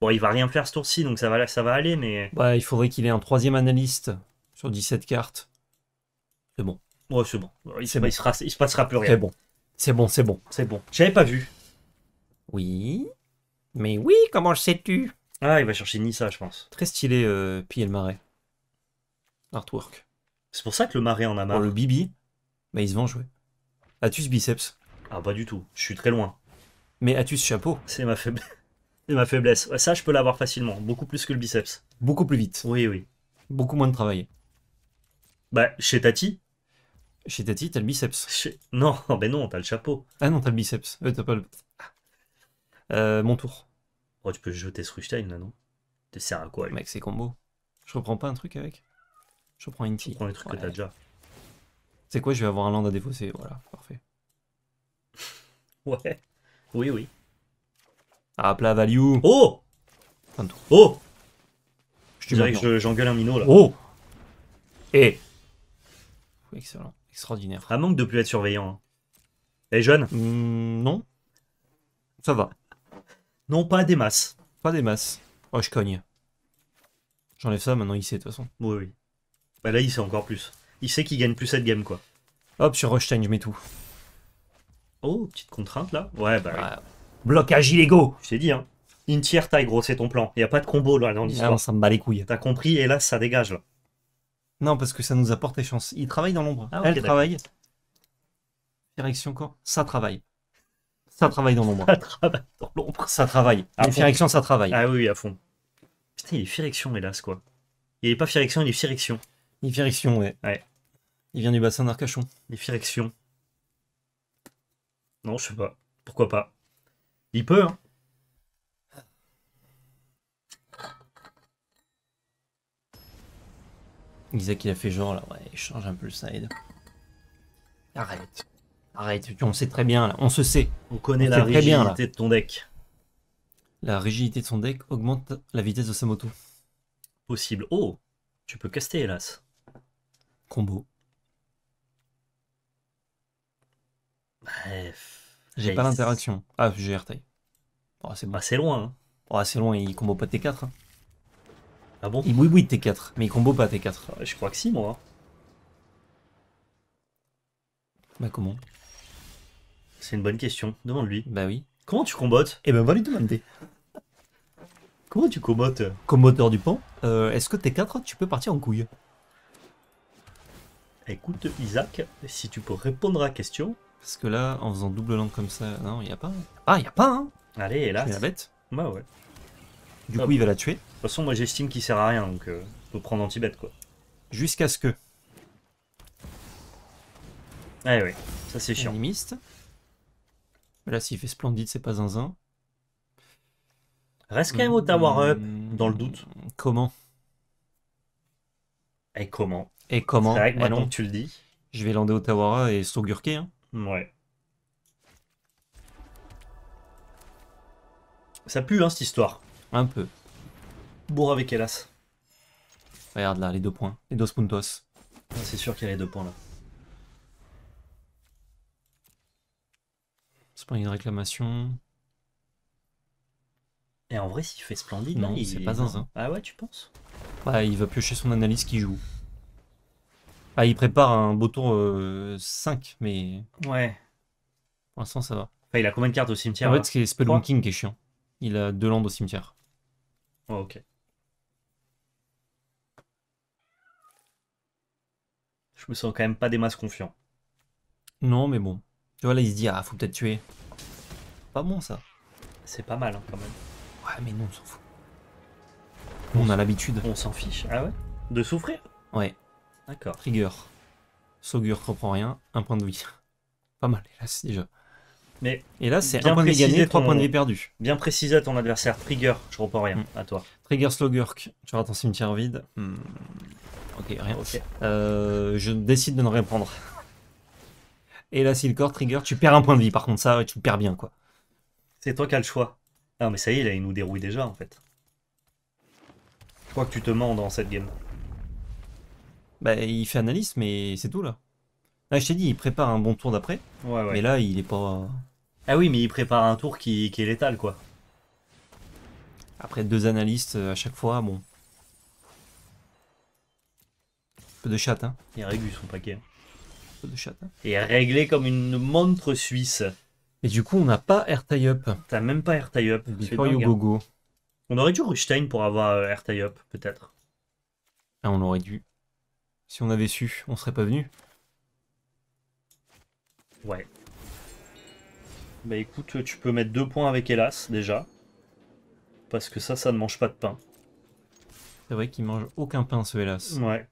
Bon, il va rien faire ce tour-ci, donc ça va, ça va aller, mais. Bah, il faudrait qu'il ait un troisième analyste sur 17 cartes. C'est bon. Ouais, c'est bon. Il, se, passera plus rien. C'est bon. C'est bon, c'est bon. C'est bon. J'avais pas vu. Oui. Mais oui, comment le sais-tu Ah, il va chercher Nissa, je pense. Très stylé, euh, le Marais. Artwork. C'est pour ça que le Marais en a marre. le Bibi, bah, il se As-tu Atus biceps. Ah, pas du tout. Je suis très loin. Mais ce chapeau. C'est ma faiblesse. Et ma faiblesse. ça, je peux l'avoir facilement. Beaucoup plus que le biceps. Beaucoup plus vite. Oui, oui. Beaucoup moins de travail. Bah, chez Tati. Chez Tati, t'as le biceps. Non, mais ben non, t'as le chapeau. Ah non, t'as le biceps. Euh, t'as pas le. Euh, mon tour. Oh, tu peux jeter ce Rustein là, non te sert à quoi Mec, c'est combo. Je reprends pas un truc avec Je prends une Je prends les trucs que t'as déjà. C'est quoi Je vais avoir un land à défausser. Voilà, parfait. ouais. Oui, oui. Ah, plat value. Oh Oh Je dirais que j'engueule un minot là. Oh Et eh Excellent, extraordinaire. ça manque de plus être surveillant. Hein. Et eh, jeune hmm, Non. Ça va. Non, pas des masses. Pas des masses. Oh, je cogne. J'enlève ça, maintenant il sait de toute façon. Oui, oui. Bah là, il sait encore plus. Il sait qu'il gagne plus cette game, quoi. Hop, sur Rushstein, je mets tout. Oh, petite contrainte là Ouais, bah. Blocage illégaux. Je t'ai dit, hein. Une tierce taille, gros, c'est ton plan. Il n'y a pas de combo là dans ah, ça me bat les couilles. T'as compris, et là, ça dégage. Là. Non, parce que ça nous apporte des chances. Il travaille dans l'ombre. Ah, Elle travaille. Direction quoi Ça travaille. Ça travaille dans l'ombre. Ça travaille dans l'ombre. Ça travaille. ça travaille. Ah oui, à fond. Putain, il est firection, hélas, quoi. Il est pas firection, il est firection. Il est firection, ouais. Ouais. Il vient du bassin d'Arcachon. Il est firection. Non, je sais pas. Pourquoi pas il peut, hein. Isaac il a fait genre là, ouais, il change un peu le side. Arrête. Arrête, on sait très bien là, on se sait. On connaît la rigidité de ton deck. La rigidité de son deck augmente la vitesse de sa moto. Possible. Oh Tu peux caster hélas. Combo. Bref. J'ai pas l'interaction. Ah, j'ai RT. Oh, ah, c'est loin. Hein. Oh, c'est loin, il combo pas T4. Hein. Ah bon il, Oui, oui, T4. Mais il combo pas T4. Ah je crois que si, moi. Bah, comment C'est une bonne question. Demande-lui. Bah oui. Comment tu combottes Eh ben, va lui demander. Comment tu combottes Comme du pont, euh, est-ce que T4, tu peux partir en couille Écoute, Isaac, si tu peux répondre à la question, parce que là, en faisant double langue comme ça, non, il y a pas. Ah, il y a pas, hein Allez, hélas. la bête. Bah ouais. Du coup, il va la tuer. De toute façon, moi j'estime qu'il sert à rien, donc il euh, faut prendre anti-bête quoi. Jusqu'à ce que. Eh ah oui, ça c'est chiant. Animiste. Là, s'il fait splendide, c'est pas zinzin. Reste quand même au tower hmm. dans le doute. Comment Et comment Et comment C'est vrai que maintenant eh tu le dis. Je vais lander au tower et saugurquer. Hein. Ouais. Ça pue, hein, cette histoire. Un peu. Bourre avec Hélas. Regarde là, les deux points. Les deux puntos. Ah, c'est sûr qu'il y a les deux points là. C'est pas une réclamation. Et en vrai, s'il fait splendide, non, hein, c'est pas zinzin. Ah ouais, tu penses Ouais, bah, il va piocher son analyse qui joue. Ah, il prépare un beau tour 5, euh, mais. Ouais. Pour l'instant, ça va. il a combien de cartes au cimetière En fait, c'est King qui est chiant. Il a deux landes au cimetière. Oh, ok. Je me sens quand même pas des masses confiants. Non, mais bon. Tu vois, là, il se dit, ah, faut peut-être tuer. Pas bon, ça. C'est pas mal, hein, quand même. Ouais, mais non, on s'en fout. on a l'habitude. On s'en fiche. Ah ouais De souffrir Ouais. D'accord. Trigger. Slogurk, reprend rien, un point de vie. Pas mal, hélas, déjà. Mais et là, c'est un point de vie gagné, trois points de vie perdus. Bien précisé à ton adversaire. Trigger, je reprends rien. Mm. À toi. Trigger Slogurk, tu auras ton cimetière vide. Mm. Ok, rien. Ok. Euh, je décide de ne rien prendre. Et là, si le corps trigger, tu perds un point de vie. Par contre, ça, tu perds bien, quoi. C'est toi qui as le choix. Ah, mais ça y est, là, il nous dérouille déjà, en fait. Je crois que tu te mens dans cette game. Bah, il fait analyse, mais c'est tout là. Là, ah, je t'ai dit, il prépare un bon tour d'après. Ouais, ouais. Mais là, il est pas. Ah oui, mais il prépare un tour qui, est létal, quoi. Après deux analystes euh, à chaque fois, bon. Peu de chatte, hein. Il réglé son paquet. Peu de chatte. Hein. Et réglé comme une montre suisse. Et du coup, on n'a pas air tie up. T'as même pas air tie up. On aurait dû Rustein pour avoir air tie up, peut-être. Ah, on aurait dû. Si on avait su, on serait pas venu. Ouais. Bah écoute, tu peux mettre deux points avec Hélas déjà. Parce que ça, ça ne mange pas de pain. C'est vrai qu'il mange aucun pain ce Hélas. Ouais.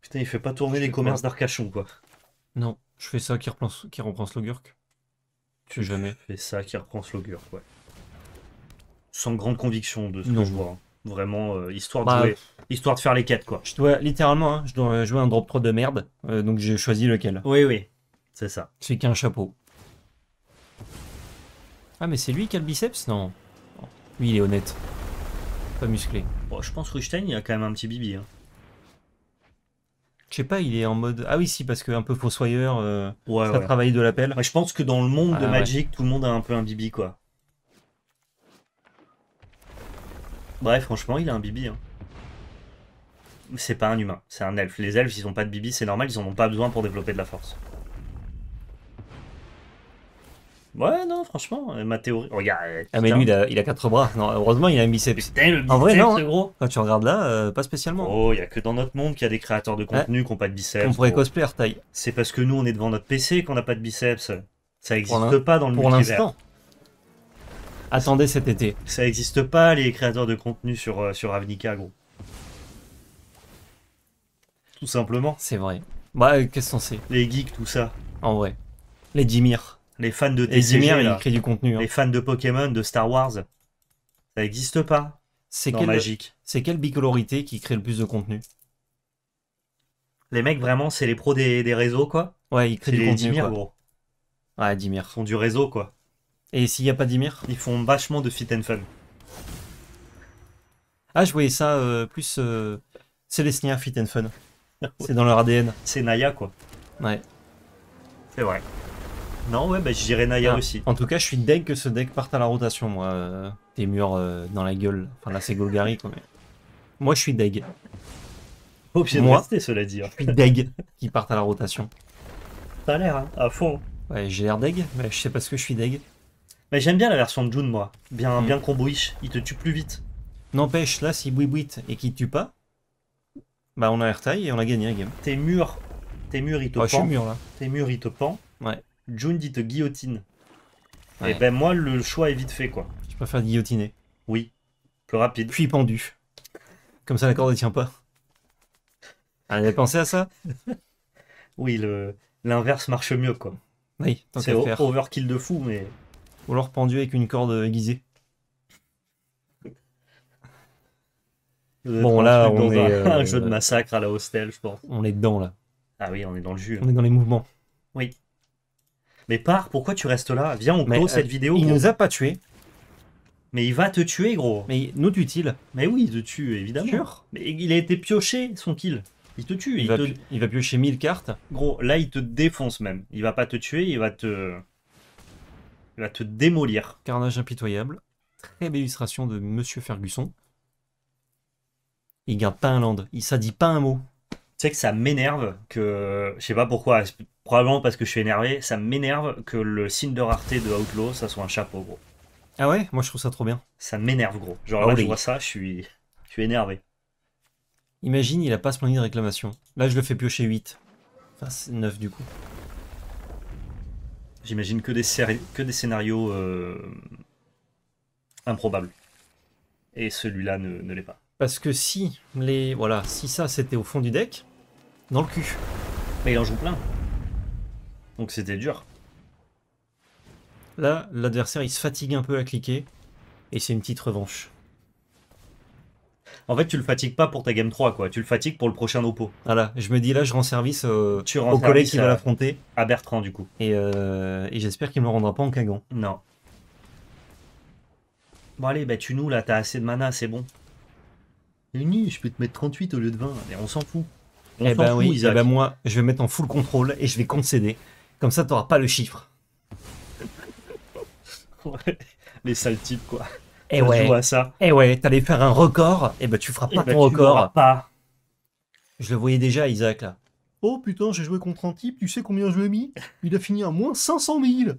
Putain, il fait pas tourner les commerces d'Arcachon quoi. Non, je fais ça qui, reprend, qui reprend Slogurk. Tu jamais. Je fais ça qui reprend Slogurk, ouais. Sans grande conviction de ce que je vois. Hein. Vraiment, euh, histoire, bah, de histoire de faire les quêtes, quoi. Je dois, littéralement, hein, je dois jouer un drop 3 de merde, euh, donc j'ai choisi lequel. Oui, oui, c'est ça. C'est qu'un chapeau. Ah, mais c'est lui qui a le biceps Non. Lui, il est honnête. Pas musclé. Bon, je pense que il a quand même un petit bibi. Hein. Je sais pas, il est en mode. Ah oui, si, parce que un peu fossoyeur, euh, ça travaille de l'appel. pelle je pense que dans le monde ah, de Magic, tout le monde a un peu un bibi, quoi. Bref, franchement, il a un bibi. Hein. C'est pas un humain, c'est un elfe. Les elfes, ils ont pas de bibi, c'est normal, ils en ont pas besoin pour développer de la force. Ouais, non, franchement, euh, ma théorie. Regarde. Euh, ah, mais lui, il a, quatre bras. Non, heureusement, il a un biceps. Putain, le biceps, en vrai, hein. gros. Quand tu regardes là, euh, pas spécialement. Oh, il y a que dans notre monde qu'il y a des créateurs de contenu qui ont pas de biceps. On pourrait cosplayer, taille. C'est parce que nous, on est devant notre PC qu'on a pas de biceps. Ça existe pas dans le monde. Pour l'instant attendez cet été. Ça n'existe pas, les créateurs de contenu sur, euh, sur Avnica, gros. Tout simplement. C'est vrai. Bah, euh, qu'est-ce qu'on sait Les geeks, tout ça. En vrai. Les Dimir. Les fans de TCG, Les Dimir, ils créent du contenu. Hein. Les fans de Pokémon, de Star Wars. Ça n'existe pas. C'est quelle magique. C'est quelle bicolorité qui crée le plus de contenu Les mecs, vraiment, c'est les pros des, réseaux, quoi. Ouais, ils créent du les contenu. quoi. gros. Ouais, Dimir. Ils font du réseau, quoi. Et s'il n'y a pas d'Ymir, ils font vachement de fit and fun. Ah, je voyais ça euh, plus. Euh, les fit and fun. C'est dans leur ADN. C'est Naya, quoi. Ouais. C'est vrai. Non, ouais, bah, je dirais Naya ah, aussi. En tout cas, je suis deg que ce deck parte à la rotation, moi. Tes euh, murs dans la gueule. Enfin, là, c'est Golgari, quoi. Mais... Moi, je suis deg. Au oh, moi, de cela dit. Hein. Je suis deg qui partent à la rotation. T'as l'air, hein, à fond. Ouais, j'ai l'air deg, mais je sais pas ce que je suis deg. Mais j'aime bien la version de June, moi. Bien, mmh. bien Il te tue plus vite. N'empêche, là, si Bouibouit et qu'il tue pas, bah on a airtail et on a gagné la game. T'es murs, T'es murs, il te oh, Je pend. Mûr, là. T'es murs, il te pend. Ouais. June, dit te guillotine. Et eh ben moi, le choix est vite fait, quoi. Je préfère guillotiner. Oui. Plus rapide. Puis pendu. Comme ça, la corde ne tient pas. Ah, vous pensé à ça Oui, l'inverse marche mieux, quoi. Oui, tant C'est overkill de fou, mais... Ou alors pendu avec une corde aiguisée. Bon, là, on est. Un, euh, jeu de massacre à la hostel, je pense. On est dedans, là. Ah oui, on est dans le jus. Hein. On est dans les mouvements. Oui. Mais par pourquoi tu restes là Viens, on clôt cette euh, vidéo. Il ne nous a pas tués. Mais il va te tuer, gros. Mais nous tue-t-il Mais oui, il te tue, évidemment. Mais il a été pioché, son kill. Il te tue. Il, va, il va piocher 1000 cartes. Gros, là, il te défonce même. Il va pas te tuer, il va te te démolir. Carnage impitoyable. Très belle illustration de Monsieur Fergusson. Il garde pas un land. Il, ça dit pas un mot. Tu sais que ça m'énerve que. Je sais pas pourquoi. Probablement parce que je suis énervé. Ça m'énerve que le signe de rareté de Outlaw, ça soit un chapeau, gros. Ah ouais Moi, je trouve ça trop bien. Ça m'énerve, gros. Genre, là, ah je vois ça, je suis, je suis énervé. Imagine, il a pas ce plan de réclamation. Là, je le fais piocher 8. Enfin, 9 du coup j'imagine que des, scénarios euh, improbables. Et celui-là ne, ne l'est pas. Parce que si les voilà, si ça c'était au fond du deck, dans le cul. Mais il en joue plein. Donc c'était dur. Là, l'adversaire il se fatigue un peu à cliquer et c'est une petite revanche. En fait, tu le fatigues pas pour ta game 3, quoi. Tu le fatigues pour le prochain oppo. Voilà, je me dis là, je rends service tu au collègue qui va l'affronter. À Bertrand, du coup. Euh, et, j'espère qu'il me le rendra pas en cagant. Non. Bon, allez, bah, tu nous là, t'as assez de mana, c'est bon. Nini, je peux te mettre 38 au lieu de 20. Mais on s'en fout. On eh bah, oui. Eh ben moi, je vais mettre en full contrôle et je vais concéder. Comme ça, t'auras pas le chiffre. Les sales types, quoi. Et eh ouais. Et eh ouais, t'allais faire un record, et eh ben tu feras pas ben, ton record. pas. Je le voyais déjà, Isaac, là. Oh putain, j'ai joué contre un type, tu sais combien je ai mis Il a fini à moins 500 000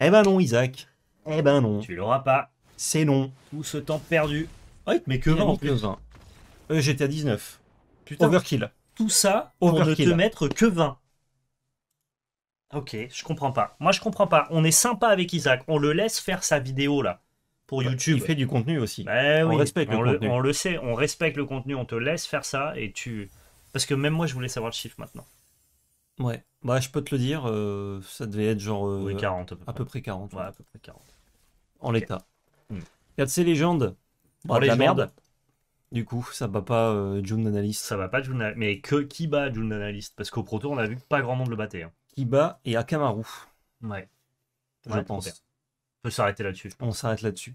Eh ben non, Isaac. Eh ben non. Tu l'auras pas. C'est non. Tout ce temps perdu. Mais ah, mais que 20 euh, J'étais à 19. Putain. Overkill. Tout ça pour ne te mettre que 20. Ok, je comprends pas. Moi, je comprends pas. On est sympa avec Isaac. On le laisse faire sa vidéo, là pour bah, YouTube. Il fait du contenu aussi. Bah on respecte le, contenu. On le sait, on respecte le contenu, on te laisse faire ça et tu. Parce que même moi, je voulais savoir le chiffre maintenant. Ouais, bah, je peux te le dire, euh, ça devait être genre. 40 euh, à peu près. 40. Ouais, à peu près 40. En l'état. Hmm. Regarde ces légendes. Bah, la merde. Du coup, ça bat pas euh, June Analyst. Ça va pas June Mais que, qui bat June Analyst Parce qu'au Proto, on a vu pas grand monde le battait. Hein. Qui bat et Akamaru. Ouais. Je ouais, pense s'arrêter là-dessus. On s'arrête là-dessus.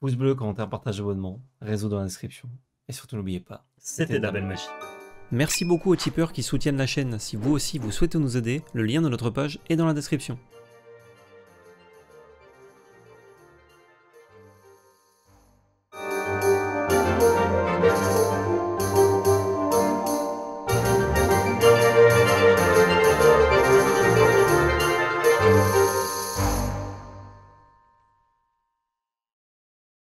Pouce bleu, commentaire, partage, abonnement, réseau dans la description. Et surtout, n'oubliez pas, c'était de la belle magie. Merci beaucoup aux tipeurs qui soutiennent la chaîne. Si vous aussi vous souhaitez nous aider, le lien de notre page est dans la description.